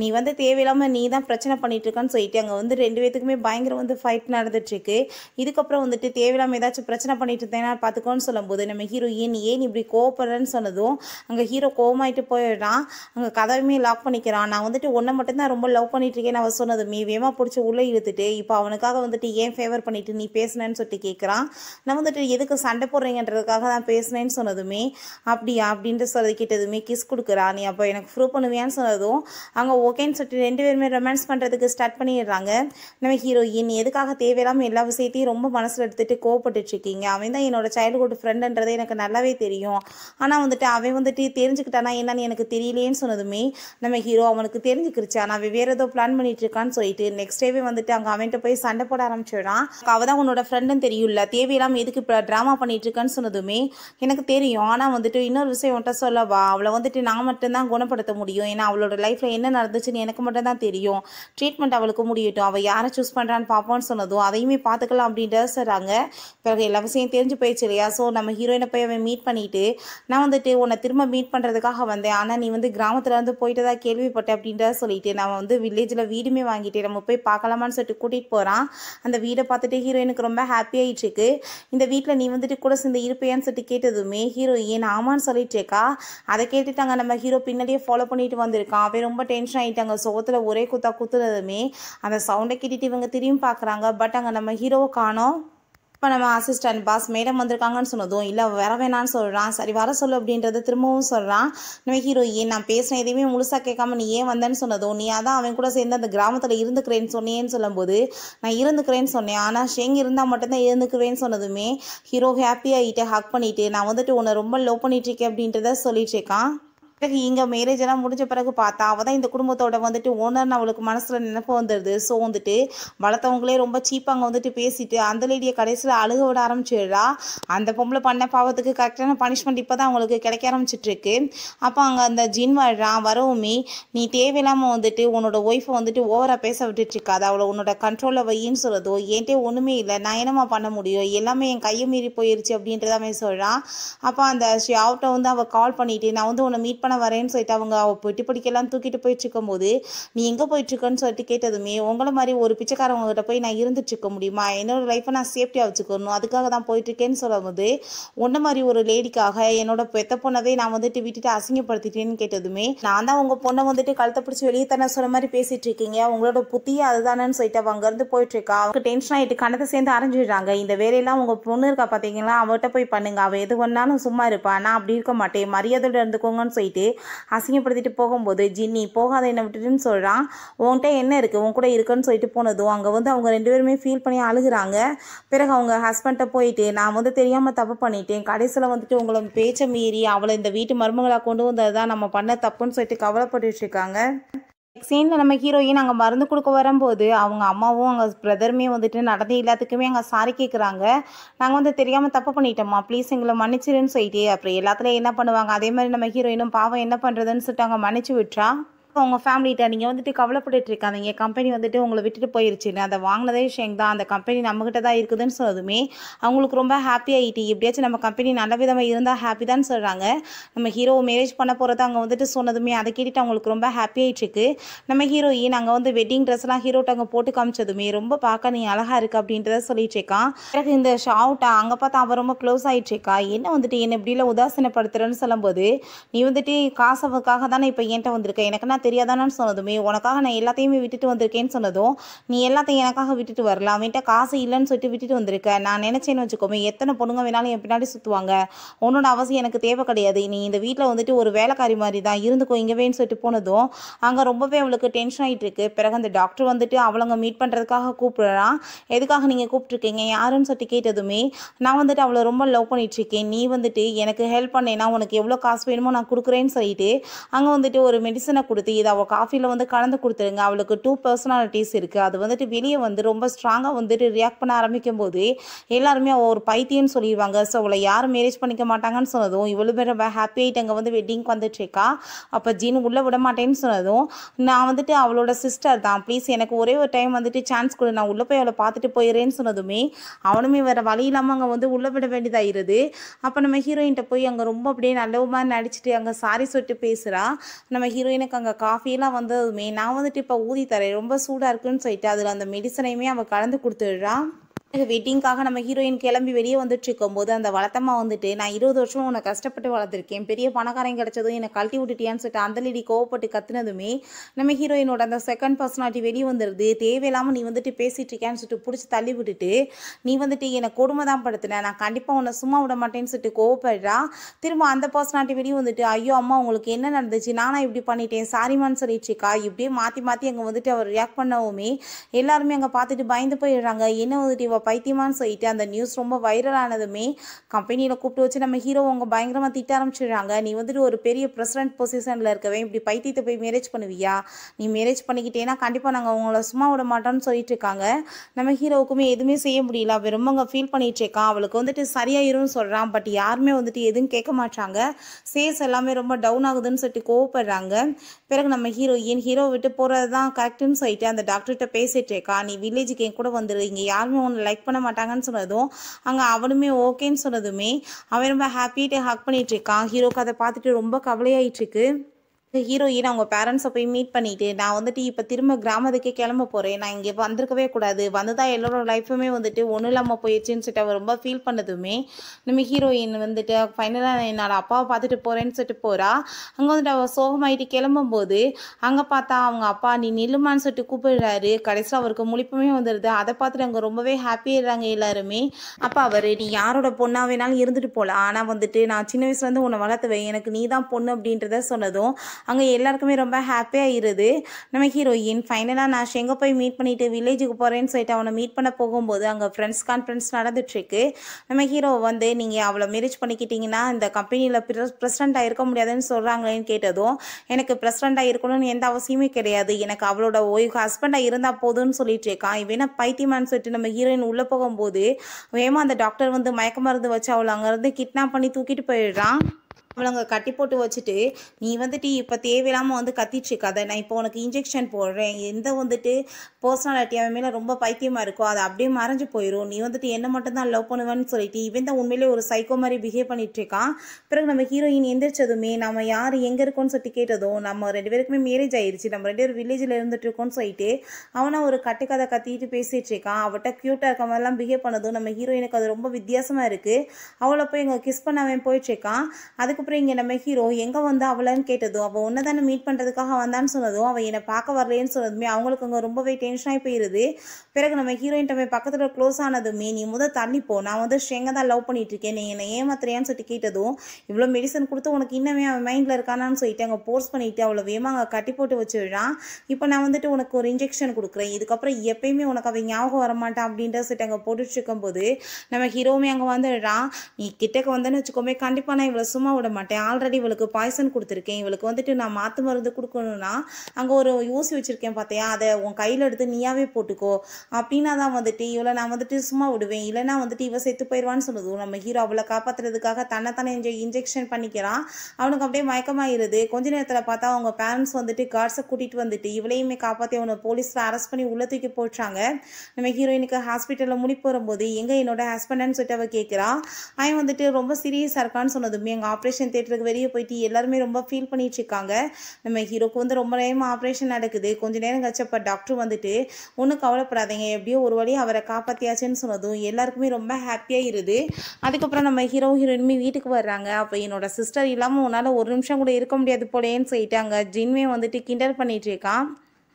நீ வந்து தேவையில்லாமல் நீ தான் பிரச்சனை பண்ணிகிட்டு இருக்கான்னு சொல்லிட்டு அங்கே வந்து ரெண்டு பேத்துக்குமே பயங்கரம் வந்து ஃபைட் நடந்துட்டுருக்கு இதுக்கப்புறம் வந்துட்டு தேவையில்லாமல் ஏதாச்சும் பிரச்சனை பண்ணிகிட்டு இருந்தேன்னா பார்த்துக்கோன்னு சொல்லும்போது நம்ம ஹீரோ ஏன் ஏன் இப்படி கோவப்படுறேன்னு சொன்னதும் அங்கே ஹீரோ கோவமாயிட்டு போயிடுறான் அங்கே கதவுமே லாக் பண்ணிக்கிறான் நான் வந்துட்டு ஒன்றை மட்டும்தான் ரொம்ப லவ் பண்ணிட்டு இருக்கேன்னு அவன் சொன்னது மீ வேகமாக பிடிச்சி உள்ளே இழுத்துட்டு இப்போ அவனுக்காக வந்துட்டு ஏன் ஃபேவர் பண்ணிவிட்டு நீ பேசுனேன்னு சொல்லிட்டு கேட்குறான் நான் வந்துட்டு எதுக்கு சண்டை போடுறீங்கன்றதுக்காக தான் பேசுனேன்னு சொன்னதுமே அப்படியா அப்படின்ட்டு சொல்லி கிட்டதுமே கிஸ் கொடுக்குறா நீ அப்போ எனக்கு ப்ரூவ் பண்ணுவியான்னு சொன்னதும் அங்கே ஓகேன்னு சொல்லிட்டு ரெண்டு பேருமே ரொமான்ஸ் பண்ணுறதுக்கு ஸ்டார்ட் பண்ணிடுறாங்க நம்ம ஹீரோயின் எதுக்காக தேவையில்லாமல் எல்லா விஷயத்தையும் ரொம்ப மனசில் எடுத்துகிட்டு கோவப்பட்டுட்ருக்கீங்க அவன் தான் என்னோட சைல்டுஹுட் ஃப்ரெண்டுன்றது எனக்கு நல்லாவே தெரியும் ஆனால் வந்துட்டு அவன் வந்துட்டு தெரிஞ்சுக்கிட்டானா என்னன்னு எனக்கு தெரியலேன்னு சொன்னதுமே நம்ம ஹீரோ அவனுக்கு தெரிஞ்சுக்கிருச்சு ஆனால் அவன் வேறு ஏதோ பிளான் பண்ணிட்டுருக்கான்னு இருக்கான்னு சொல்லிட்டு நெக்ஸ்ட் டேவே வந்துட்டு அங்கே அவன்கிட்ட போய் சண்டை போட ஆரம்பிச்சிடான் அவள் தான் உன்னோட ஃப்ரெண்டுன்னு தெரியும்ல தேவையில்லாமல் எதுக்கு இப்போ ட்ராமா பண்ணிட்டு இருக்கான்னு சொன்னதுமே எனக்கு தெரியும் ஆனால் வந்துட்டு இன்னொரு விஷயம் உன்ட்ட சொல்லவா அவளை வந்துட்டு நாம மட்டும்தான் குணப்படுத்த முடியும் ஏன்னா அவளோட லைஃப்பில் என்ன நடந்துச்சுன்னு எனக்கு மட்டும் தான் தெரியும் ட்ரீட்மெண்ட் அவளுக்கு முடியட்டும் அவள் யாரை சூஸ் பண்ணுறான்னு பார்ப்போன்னு சொன்னதும் அதையுமே பார்த்துக்கலாம் அப்படின்ட்டு சொல்கிறாங்க பிறகு எல்லா விஷயம் தெரிஞ்சு போயிடுச்சு இல்லையா ஸோ நம்ம ஹீரோயினை போய் அவன் மீட் பண்ணிவிட்டு நான் வந்துட்டு உன்னை திரும்ப மீட் பண்ணுறதுக்காக வந்தேன் ஆனால் நீ வந்து கிராமத்தில் வந்து போயிட்டு தான் கேள்விப்பட்டேன் அப்படின்றத சொல்லிட்டு நம்ம வந்து வில்லேஜில் வீடுமே வாங்கிட்டு நம்ம போய் பார்க்கலாமான்னு சொல்லிட்டு கூட்டிகிட்டு போகிறான் அந்த வீடை பார்த்துட்டு ஹீரோயினுக்கு ரொம்ப ஹாப்பியாகிட்டு இருக்கு இந்த வீட்டில் நீ வந்துட்டு கூட சேர்ந்து இருப்பேன்னு சொல்லிட்டு கேட்டதுமே ஹீரோயின் ஆமான்னு சொல்லிட்டு இருக்கா அதை கேட்டுட்டாங்க நம்ம ஹீரோ ஹீரோ பின்னாடியே ஃபாலோ பண்ணிட்டு வந்திருக்கான் அவன் ரொம்ப டென்ஷன் ஆகிட்டாங்க சோகத்தில் ஒரே குத்தா குத்துறதுமே அந்த சவுண்டை கிட்டிட்டு இவங்க திரும்பி பார்க்குறாங்க பட் அங்கே நம்ம ஹீரோவை காணோம் இப்போ நம்ம அசிஸ்டன்ட் பாஸ் மேடம் வந்திருக்காங்கன்னு சொன்னதும் இல்லை வர வேணான்னு சொல்கிறான் சரி வர சொல்லு அப்படின்றத திரும்பவும் சொல்கிறான் நம்ம ஹீரோ ஏன் நான் பேசினேன் எதையுமே முழுசாக கேட்காம நீ ஏன் வந்தேன்னு சொன்னதும் நீ அதான் அவன் கூட சேர்ந்து அந்த கிராமத்தில் இருந்துக்கிறேன்னு சொன்னேன்னு சொல்லும்போது நான் இருந்துக்கிறேன்னு சொன்னேன் ஆனால் ஷேங் இருந்தால் மட்டும்தான் இருந்துக்குவேன்னு சொன்னதுமே ஹீரோ ஹாப்பியாகிட்டு ஹக் பண்ணிவிட்டு நான் வந்துட்டு உன்னை ரொம்ப லோ பண்ணிட்டு இருக்கேன் அப்படின்றத சொல்லிட்டு இருக்கான் பிறகு இங்கே மேரேஜ் எல்லாம் முடிஞ்ச பிறகு பார்த்தா அவள் தான் இந்த குடும்பத்தோட வந்துட்டு ஓனர்னு அவளுக்கு மனசில் நினைப்பு வந்துடுது ஸோ வந்துட்டு வளர்த்தவங்களே ரொம்ப சீப்பாக அங்கே வந்துட்டு பேசிட்டு அந்த லேடியை கடைசியில் அழுக விட ஆரம்பிச்சிடுறா அந்த பொம்பளை பண்ண பாவத்துக்கு கரெக்டான பனிஷ்மெண்ட் இப்போ தான் அவங்களுக்கு கிடைக்க ஆரம்பிச்சிட்ருக்கு அப்போ அங்கே அந்த ஜின் வாழ்றான் வரவுமே நீ தேவையில்லாமல் வந்துட்டு உன்னோட ஒய்ஃபை வந்துட்டு ஓவராக பேச இருக்காது அவளை உன்னோட கண்ட்ரோலில் வையின்னு சொல்கிறதோ என்கிட்டே ஒன்றுமே இல்லை நான் என்னம்மா பண்ண முடியும் எல்லாமே என் கையை மீறி போயிடுச்சு அப்படின்றதாமே சொல்கிறான் அப்போ அந்த ஷியாவ்ட்ட வந்து அவள் கால் பண்ணிவிட்டு நான் வந்து உன்னை மீட் பண்ண நான் வரேன்னு சொல்லிட்டு அவங்க அவள் பெட்டி பிடிக்கலாம் தூக்கிட்டு போயிட்டு இருக்கும்போது நீ எங்கே போயிட்டுருக்கன்னு சொல்லிட்டு கேட்டதுமே உங்களை மாதிரி ஒரு பிச்சைக்காரவங்ககிட்ட போய் நான் இருந்துட்டு இருக்க முடியுமா என்னோடய லைஃப்பை நான் சேஃப்டியாக வச்சுக்கணும் அதுக்காக தான் போயிட்டுருக்கேன்னு சொல்லும்போது உன்ன மாதிரி ஒரு லேடிக்காக என்னோட பெத்த பொண்ணதை நான் வந்துட்டு விட்டுட்டு அசிங்கப்படுத்திட்டேன்னு கேட்டதுமே நான் தான் உங்கள் பொண்ணை வந்துட்டு கழுத்தை பிடிச்சி வெளியே தானே சொன்ன மாதிரி பேசிட்டு இருக்கீங்க உங்களோட புத்தியே அதுதானேன்னு சொல்லிட்டு அவங்க இருந்து போயிட்டு இருக்கா அவங்க டென்ஷன் ஆகிட்டு கணத்தை சேர்ந்து அரைஞ்சிடுறாங்க இந்த வேலையெல்லாம் உங்கள் பொண்ணு இருக்கா பார்த்தீங்களா அவட்ட போய் பண்ணுங்க அவள் எது பண்ணாலும் சும்மா இருப்பா நான் அப்படி இருக்க மாட்டேன் மரியாதையோட இருந்துக்கோங்கன்னு சொல்லிட்டு இருக்கு அசிங்கப்படுத்திட்டு போகும்போது ஜின்னி போகாத என்ன விட்டுட்டுன்னு சொல்கிறான் உன்கிட்ட என்ன இருக்குது உன் கூட இருக்குன்னு சொல்லிட்டு போனதும் அங்கே வந்து அவங்க ரெண்டு பேருமே ஃபீல் பண்ணி அழுகிறாங்க பிறகு அவங்க ஹஸ்பண்ட்டை போயிட்டு நான் வந்து தெரியாமல் தப்பு பண்ணிட்டேன் கடைசியில் வந்துட்டு உங்களை பேச்சை மீறி அவளை இந்த வீட்டு மருமகளாக கொண்டு வந்தது தான் நம்ம பண்ண தப்புன்னு சொல்லிட்டு கவலைப்பட்டு இருக்காங்க சீனில் நம்ம ஹீரோயின் அங்கே மருந்து கொடுக்க வரும்போது அவங்க அம்மாவும் அவங்க பிரதருமே வந்துட்டு நடந்த எல்லாத்துக்குமே அங்கே சாரி கேட்குறாங்க நாங்கள் வந்து தெரியாமல் தப்பு பண்ணிட்டோம்மா ப்ளீஸ் எங்களை மன்னிச்சிருன்னு சொல்லிட்டு அப்புறம் எல்லாத்துலேயும் என்ன பண்ணுவாங்க அதே மாதிரி நம்ம ஹீரோயினும் பாவம் என்ன பண்ணுறதுன்னு சொல்லிட்டு அவங்க மன்னிச்சு விட்றா உங்கள் ஃபேமிலிகிட்ட நீங்கள் வந்துட்டு கவலைப்பட்டு இருக்காதீங்க கம்பெனி வந்துட்டு உங்களை விட்டுட்டு இல்லை அதை வாங்கினதே விஷயம் தான் அந்த கம்பெனி நம்மகிட்ட தான் இருக்குதுன்னு சொன்னதுமே அவங்களுக்கு ரொம்ப ஹாப்பி ஆகிட்டு எப்படியாச்சும் நம்ம கம்பெனி நல்ல விதமாக இருந்தால் ஹாப்பி தான் சொல்கிறாங்க நம்ம ஹீரோ மேரேஜ் பண்ண போகிறத அங்கே வந்துட்டு சொன்னதுமே அதை கேட்டுட்டு அவங்களுக்கு ரொம்ப ஹாப்பி இருக்கு நம்ம ஹீரோயி நாங்கள் வந்து வெட்டிங் ட்ரெஸ்லாம் ஹீரோட்ட அங்கே போட்டு காமிச்சதுமே ரொம்ப பார்க்க நீ அழகாக இருக்குது அப்படின்றத சொல்லிட்டு இருக்கான் பிறகு இந்த ஷாவுட்டா அங்கே பார்த்தா அவன் ரொம்ப க்ளோஸ் ஆகிட்டு இருக்கா என்ன வந்துட்டு என்னை இப்படிலாம் உதாசீனப்படுத்துறேன்னு சொல்லும்போது நீ வந்துட்டு காசவுக்காக தானே இப்போ என்கிட்ட வந்திருக்க எனக்கு நான் தெரியாதானு சொன்னதுமே உனக்காக நான் எல்லாத்தையுமே விட்டுட்டு வந்திருக்கேன்னு சொன்னதும் நீ எல்லாத்தையும் எனக்காக விட்டுட்டு வரலாம் அவன்கிட்ட காசு இல்லைன்னு சொல்லிட்டு விட்டுட்டு வந்திருக்க நான் நினச்சேன்னு வச்சுக்கோமே எத்தனை பொண்ணுங்க வேணாலும் என் பின்னாடி சுற்றுவாங்க உன்னோட அவசியம் எனக்கு தேவை கிடையாது நீ இந்த வீட்டில் வந்துட்டு ஒரு வேலைக்காரி மாதிரி தான் இருந்துக்கோ இங்கவேன்னு சொல்லிட்டு போனதும் அங்கே ரொம்பவே அவளுக்கு டென்ஷன் ஆகிட்டு இருக்கு பிறகு அந்த டாக்டர் வந்துட்டு அவளங்க மீட் பண்ணுறதுக்காக கூப்பிடுறான் எதுக்காக நீங்கள் கூப்பிட்ருக்கீங்க யாருன்னு சொல்லிட்டு கேட்டதுமே நான் வந்துட்டு அவளை ரொம்ப லவ் இருக்கேன் நீ வந்துட்டு எனக்கு ஹெல்ப் பண்ணேன்னா உனக்கு எவ்வளோ காசு வேணுமோ நான் கொடுக்குறேன்னு சொல்லிட்டு அங்கே வந்துட்டு ஒரு மெடிசனை கொடுத்து பற்றி இதை அவள் காஃபியில் வந்து கலந்து கொடுத்துருங்க அவளுக்கு டூ பர்சனாலிட்டிஸ் இருக்குது அது வந்துட்டு வெளியே வந்து ரொம்ப ஸ்ட்ராங்காக வந்துட்டு ரியாக்ட் பண்ண ஆரம்பிக்கும் போது எல்லாருமே அவள் ஒரு பைத்தியம்னு சொல்லிடுவாங்க ஸோ அவளை யாரும் மேரேஜ் பண்ணிக்க மாட்டாங்கன்னு சொன்னதும் இவ்வளோ பேர் ரொம்ப ஹாப்பி ஆகிட்டு அங்கே வந்து வெட்டிங்க்கு வந்துட்டுருக்கா அப்போ ஜீன் உள்ளே விட மாட்டேன்னு சொன்னதும் நான் வந்துட்டு அவளோட சிஸ்டர் தான் ப்ளீஸ் எனக்கு ஒரே ஒரு டைம் வந்துட்டு சான்ஸ் கொடு நான் உள்ளே போய் அவளை பார்த்துட்டு போயிடுறேன்னு சொன்னதுமே அவனுமே வேறு வழி இல்லாமல் அங்கே வந்து உள்ளே விட வேண்டியதாகிடுது அப்போ நம்ம ஹீரோயின்கிட்ட போய் அங்கே ரொம்ப அப்படியே நல்லவுமா நடிச்சுட்டு அங்கே சாரி சொல்லிட்டு பேசுகிறா நம்ம ஹீரோயினுக்கு அங்கே காஃபியெல்லாம் வந்ததுமே நான் வந்துட்டு இப்போ ஊதி தரேன் ரொம்ப சூடாக இருக்குன்னு சொல்லிட்டு அதில் அந்த மெடிசனையுமே அவள் கலந்து கொடுத்துடுறான் வெட்டிங்காக நம்ம ஹீரோயின் கிளம்பி வெளியே வந்துட்டு இருக்கும்போது அந்த வளத்தம்மா வந்துட்டு நான் இருபது வருஷம் உன்னை கஷ்டப்பட்டு வளர்த்துருக்கேன் பெரிய பணக்காரன் கிடச்சதும் என்னை கழட்டி விட்டுட்டியான்னு சொல்லிட்டு அந்த லேடி கோவப்பட்டு கத்துனதுமே நம்ம ஹீரோயினோட அந்த செகண்ட் பர்சனாலிட்டி வெளியே வந்துடுது தேவையில்லாமல் நீ வந்துட்டு பேசிகிட்டு இருக்கியான்னு சொல்லிட்டு பிடிச்சி தள்ளி விட்டுட்டு நீ வந்துட்டு என்னை கொடுமை தான் படுத்தின நான் கண்டிப்பாக உன்னை சும்மா விட மாட்டேன்னு சொல்லிட்டு கோவப்படுறா திரும்ப அந்த பர்சனாலிட்டி வெளியே வந்துட்டு ஐயோ அம்மா உங்களுக்கு என்ன நடந்துச்சு நானா இப்படி பண்ணிட்டேன் சாரிமான்னு சொல்லிட்டு இருக்கா இப்படியே மாற்றி மாற்றி அங்கே வந்துட்டு அவர் ரியாக்ட் பண்ணவுமே எல்லாருமே அங்கே பார்த்துட்டு பயந்து போயிடுறாங்க என்ன வந்துட்டு இவள் பைத்தியமான்னு சொல்லிட்டு அந்த நியூஸ் ரொம்ப வைரல் ஆனதுமே கம்பெனியில் கூப்பிட்டு வச்சு நம்ம ஹீரோ அவங்க பயங்கரமாக திட்ட ஆரம்பிச்சிடுறாங்க நீ வந்துட்டு ஒரு பெரிய பிரசிடென்ட் பொசிஷனில் இருக்கவே இப்படி பைத்தியத்தை போய் மேரேஜ் பண்ணுவியா நீ மேரேஜ் பண்ணிக்கிட்டேன்னா கண்டிப்பாக நாங்கள் உங்களை சும்மா விட மாட்டோம்னு சொல்லிட்டு இருக்காங்க நம்ம ஹீரோவுக்குமே எதுவுமே செய்ய முடியல அவள் ரொம்ப ஃபீல் பண்ணிட்டு இருக்கான் அவளுக்கு வந்துட்டு சரியாயிரும்னு சொல்கிறான் பட் யாருமே வந்துட்டு எதுவும் கேட்க மாட்டாங்க சேல்ஸ் எல்லாமே ரொம்ப டவுன் ஆகுதுன்னு சொல்லிட்டு கோவப்படுறாங்க பிறகு நம்ம ஹீரோ என் ஹீரோ விட்டு போகிறது தான் கரெக்டுன்னு சொல்லிட்டு அந்த டாக்டர்கிட்ட பேசிட்டு இருக்கா நீ வில்லேஜுக்கு என் கூட வந்துடு இங்கே யாருமே ஒன்று லைக் பண்ண மாட்டாங்கன்னு சொன்னதும் அங்கே அவனுமே ஓகேன்னு சொன்னதுமே அவன் ரொம்ப ஹாக் ஹக் இருக்கான் ஹீரோக்கு அதை பார்த்துட்டு ரொம்ப கவலையாயிட்ருக்கு ஹீரோயின் அவங்க பேரண்ட்ஸை போய் மீட் பண்ணிட்டு நான் வந்துட்டு இப்போ திரும்ப கிராமத்துக்கே கிளம்ப போகிறேன் நான் இங்கே வந்திருக்கவே கூடாது வந்துதான் தான் எல்லோரோட லைஃப்புமே வந்துட்டு ஒன்றும் இல்லாமல் போயிடுச்சுன்னு சொல்லிட்டு அவள் ரொம்ப ஃபீல் பண்ணதுமே நம்ம ஹீரோயின் வந்துட்டு ஃபைனலாக என்னோட அப்பாவை பார்த்துட்டு போகிறேன்னு சொல்லிட்டு போகிறா அங்கே வந்துட்டு அவள் சோகமாயிட்டு கிளம்பும்போது அங்கே பார்த்தா அவங்க அப்பா நீ நில்லுமான்னு சொல்லிட்டு கூப்பிடுறாரு கடைசியில் அவருக்கு முழிப்புமே வந்துடுது அதை பார்த்துட்டு அங்கே ரொம்பவே ஹாப்பியாகிறாங்க எல்லாருமே அப்பா அவர் நீ யாரோட பொண்ணாக வேணாலும் இருந்துட்டு போகலாம் ஆனால் வந்துட்டு நான் சின்ன வயசுலேருந்து உன்னை வளர்த்துவேன் எனக்கு நீ தான் பொண்ணு அப்படின்றத சொன்னதும் அங்கே எல்லாருக்குமே ரொம்ப ஹாப்பியாக இருது நம்ம ஹீரோயின் ஃபைனலாக நான் எங்கே போய் மீட் பண்ணிவிட்டு வில்லேஜுக்கு போகிறேன்னு சொல்லிட்டு அவனை மீட் பண்ண போகும்போது அங்கே ஃப்ரெண்ட்ஸ் கான்ஃபரன்ஸ் நடந்துட்டுருக்கு நம்ம ஹீரோ வந்து நீங்கள் அவளை மேரேஜ் பண்ணிக்கிட்டிங்கன்னா இந்த கம்பெனியில் ப்ரெசிடெண்ட்டாக இருக்க முடியாதுன்னு சொல்கிறாங்களேன்னு கேட்டதும் எனக்கு ப்ரெசிடெண்ட்டாக இருக்கணும்னு எந்த அவசியமே கிடையாது எனக்கு அவளோட ஓய் ஹஸ்பண்டாக இருந்தால் போதும்னு சொல்லிட்டு இருக்கான் இவனா பைத்தியமானு சொல்லிட்டு நம்ம ஹீரோயின் உள்ளே போகும்போது வேமா அந்த டாக்டர் வந்து மயக்க மருந்து வச்சு அவளை அங்கேருந்து கிட்னாப் பண்ணி தூக்கிட்டு போயிடுறான் அவளை கட்டி போட்டு வச்சுட்டு நீ வந்துட்டு இப்போ தேவையில்லாமல் வந்து இருக்காத நான் இப்போ உனக்கு இன்ஜெக்ஷன் போடுறேன் எந்த வந்துட்டு பர்சனாலிட்டி அவன் மேலே ரொம்ப பைத்தியமாக இருக்கும் அது அப்படியே மறைஞ்சு போயிடும் நீ வந்துட்டு என்ன மட்டும்தான் லவ் பண்ணுவேன்னு சொல்லிட்டு இவன் தான் உண்மையிலே ஒரு சைக்கோ மாதிரி பிஹேவ் பண்ணிட்டு இருக்கான் பிறகு நம்ம ஹீரோயின் எந்திரிச்சதுமே நம்ம யார் எங்கே இருக்கோன்னு சொல்லிட்டு கேட்டதும் நம்ம ரெண்டு பேருக்குமே மேரேஜ் ஆயிடுச்சு நம்ம ரெண்டு பேரும் வில்லேஜில் இருந்துட்டு இருக்கோம்னு சொல்லிட்டு அவனை ஒரு கட்டுக்கதை கத்திட்டு பேசிகிட்டு இருக்கான் அவட்ட க்யூட்டாக இருக்க மாதிரிலாம் பிஹேவ் பண்ணதும் நம்ம ஹீரோயினுக்கு அது ரொம்ப வித்தியாசமாக இருக்குது அவளை போய் எங்கள் கிஸ் பண்ண அவன் இருக்கான் அதுக்கு அதுக்கப்புறம் இங்கே நம்ம ஹீரோ எங்கே வந்து அவளைன்னு கேட்டதும் அவள் ஒன்று தானே மீட் பண்ணுறதுக்காக வந்தான்னு சொன்னதும் அவள் என்னை பார்க்க வரலேன்னு சொன்னதுமே அவங்களுக்கு அங்கே ரொம்பவே டென்ஷனாகி போயிடுது பிறகு நம்ம ஹீரோயின் போய் பக்கத்தில் க்ளோஸ் ஆனதுமே நீ முதல் தண்ணிப்போ நான் வந்து எங்கே தான் லவ் பண்ணிட்டு இருக்கேன் நீ என்னை ஏமாத்துறியான்னு சொல்லிட்டு கேட்டதும் இவ்வளோ மெடிசன் கொடுத்து உனக்கு இன்னமே அவன் மைண்டில் இருக்கானான்னு சொல்லிட்டு அங்கே போர்ஸ் பண்ணிவிட்டு அவ்வளோ வேகமாக அங்கே கட்டி போட்டு வச்சுடுறான் இப்போ நான் வந்துட்டு உனக்கு ஒரு இன்ஜெக்ஷன் கொடுக்குறேன் இதுக்கப்புறம் எப்பயுமே உனக்கு அவன் ஞாபகம் வரமாட்டான் அப்படின்ற சொல்லிட்டு அங்கே போட்டுட்டு இருக்கும்போது நம்ம ஹீரோவுமே அங்கே வந்துடுறான் நீ கிட்டக்கு வந்தேன்னு வச்சுக்கோமே கண்டிப்பாக நான் இவ்வளோ சும்மா விட மாட்டேன் ஆல்ரெடி இவளுக்கு பாய்சன் கொடுத்துருக்கேன் இவளுக்கு வந்துட்டு நான் மாற்று மருந்து கொடுக்கணும்னா அங்கே ஒரு ஊசி வச்சுருக்கேன் பார்த்தியா அதை உன் கையில் எடுத்து நீயாவே போட்டுக்கோ அப்படின்னா தான் வந்துட்டு இவளை நான் வந்துட்டு சும்மா விடுவேன் இல்லைனா வந்துட்டு இவள் செத்து போயிடுவான்னு சொல்லுது நம்ம ஹீரோ அவளை காப்பாற்றுறதுக்காக தன்னைத்தானே இன்ஜெ இன்ஜெக்ஷன் பண்ணிக்கிறான் அவனுக்கு அப்படியே மயக்கமாயிருது கொஞ்ச நேரத்தில் பார்த்தா அவங்க பேரண்ட்ஸ் வந்துட்டு கார்ட்ஸை கூட்டிகிட்டு வந்துட்டு இவளையுமே காப்பாற்றி அவனை போலீஸில் அரெஸ்ட் பண்ணி உள்ள தூக்கி போயிட்டாங்க நம்ம ஹீரோயினுக்கு ஹாஸ்பிட்டலில் முடி போகும்போது எங்கே என்னோட ஹஸ்பண்டன்னு சொல்லிட்டு அவள் கேட்குறா அவன் வந்துட்டு ரொம்ப சீரியஸாக இருக்கான்னு சொன்னதுமே எங்கள் ஆப்ரேஷன் ஆப்ரேஷன் தேட்டருக்கு வெளியே போயிட்டு எல்லாருமே ரொம்ப ஃபீல் பண்ணிட்டு இருக்காங்க நம்ம ஹீரோக்கு வந்து ரொம்ப நேரம் ஆப்ரேஷன் நடக்குது கொஞ்ச நேரம் கழிச்சப்ப டாக்டர் வந்துட்டு ஒன்றும் கவலைப்படாதீங்க எப்படியோ ஒரு வழி அவரை காப்பாற்றியாச்சுன்னு சொன்னதும் எல்லாருக்குமே ரொம்ப ஹாப்பியாக இருது அதுக்கப்புறம் நம்ம ஹீரோ ஹீரோயினுமே வீட்டுக்கு வர்றாங்க அப்போ என்னோட சிஸ்டர் இல்லாமல் உன்னால் ஒரு நிமிஷம் கூட இருக்க முடியாது போலேன்னு சொல்லிட்டு அங்கே ஜின்மே வந்துட்டு கிண்டல் பண்ணிட்டு இருக்கான்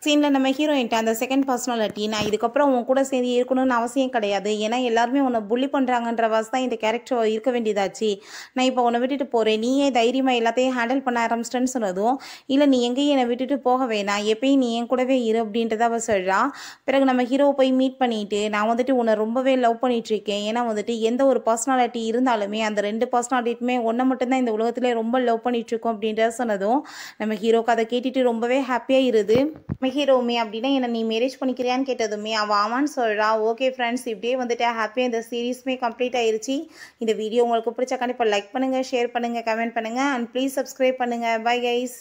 சீனில் நம்ம ஹீரோயின்ட்ட அந்த செகண்ட் பர்சனாலிட்டி நான் இதுக்கப்புறம் உன் கூட சேர்ந்து இருக்கணும்னு அவசியம் கிடையாது ஏன்னா எல்லாருமே உன்னை புள்ளி பண்ணுறாங்கன்ற வாசி தான் இந்த கேரக்டர் இருக்க வேண்டியதாச்சு நான் இப்போ உன்னை விட்டுட்டு போகிறேன் நீயே தைரியமாக எல்லாத்தையும் ஹேண்டில் பண்ண ஆரம்பிச்சிட்டேன்னு சொன்னதும் இல்லை நீ எங்கேயும் என்னை விட்டுட்டு போக வேணாம் எப்பயும் நீ என் கூடவே இரு அப்படின்றத அவள் சொல்கிறான் பிறகு நம்ம ஹீரோவை போய் மீட் பண்ணிட்டு நான் வந்துட்டு உன்னை ரொம்பவே லவ் பண்ணிகிட்ருக்கேன் ஏன்னா வந்துட்டு எந்த ஒரு பர்சனாலிட்டி இருந்தாலுமே அந்த ரெண்டு பர்சனாலிட்டியுமே ஒன்றை மட்டும்தான் இந்த உலகத்திலே ரொம்ப லவ் பண்ணிகிட்ருக்கோம் அப்படின்றத சொன்னதும் நம்ம ஹீரோக்கு அதை கேட்டுட்டு ரொம்பவே ஹாப்பியாக இருது ஹீரோமே அப்படின்னா என்னை நீ மேரேஜ் பண்ணிக்கிறியான்னு கேட்டதுமே அவள் ஆமான்னு சொல்கிறா ஓகே ஃப்ரெண்ட்ஸ் இப்படியே வந்துட்டு ஹாப்பியாக இந்த சீரீஸுமே கம்ப்ளீட் ஆயிடுச்சு இந்த வீடியோ உங்களுக்கு பிடிச்சா கண்டிப்பாக லைக் பண்ணுங்கள் ஷேர் பண்ணுங்கள் கமெண்ட் பண்ணுங்கள் அண்ட் ப்ளீஸ் சப்ஸ்கிரைப் பண்ணுங்கள் பை கைஸ்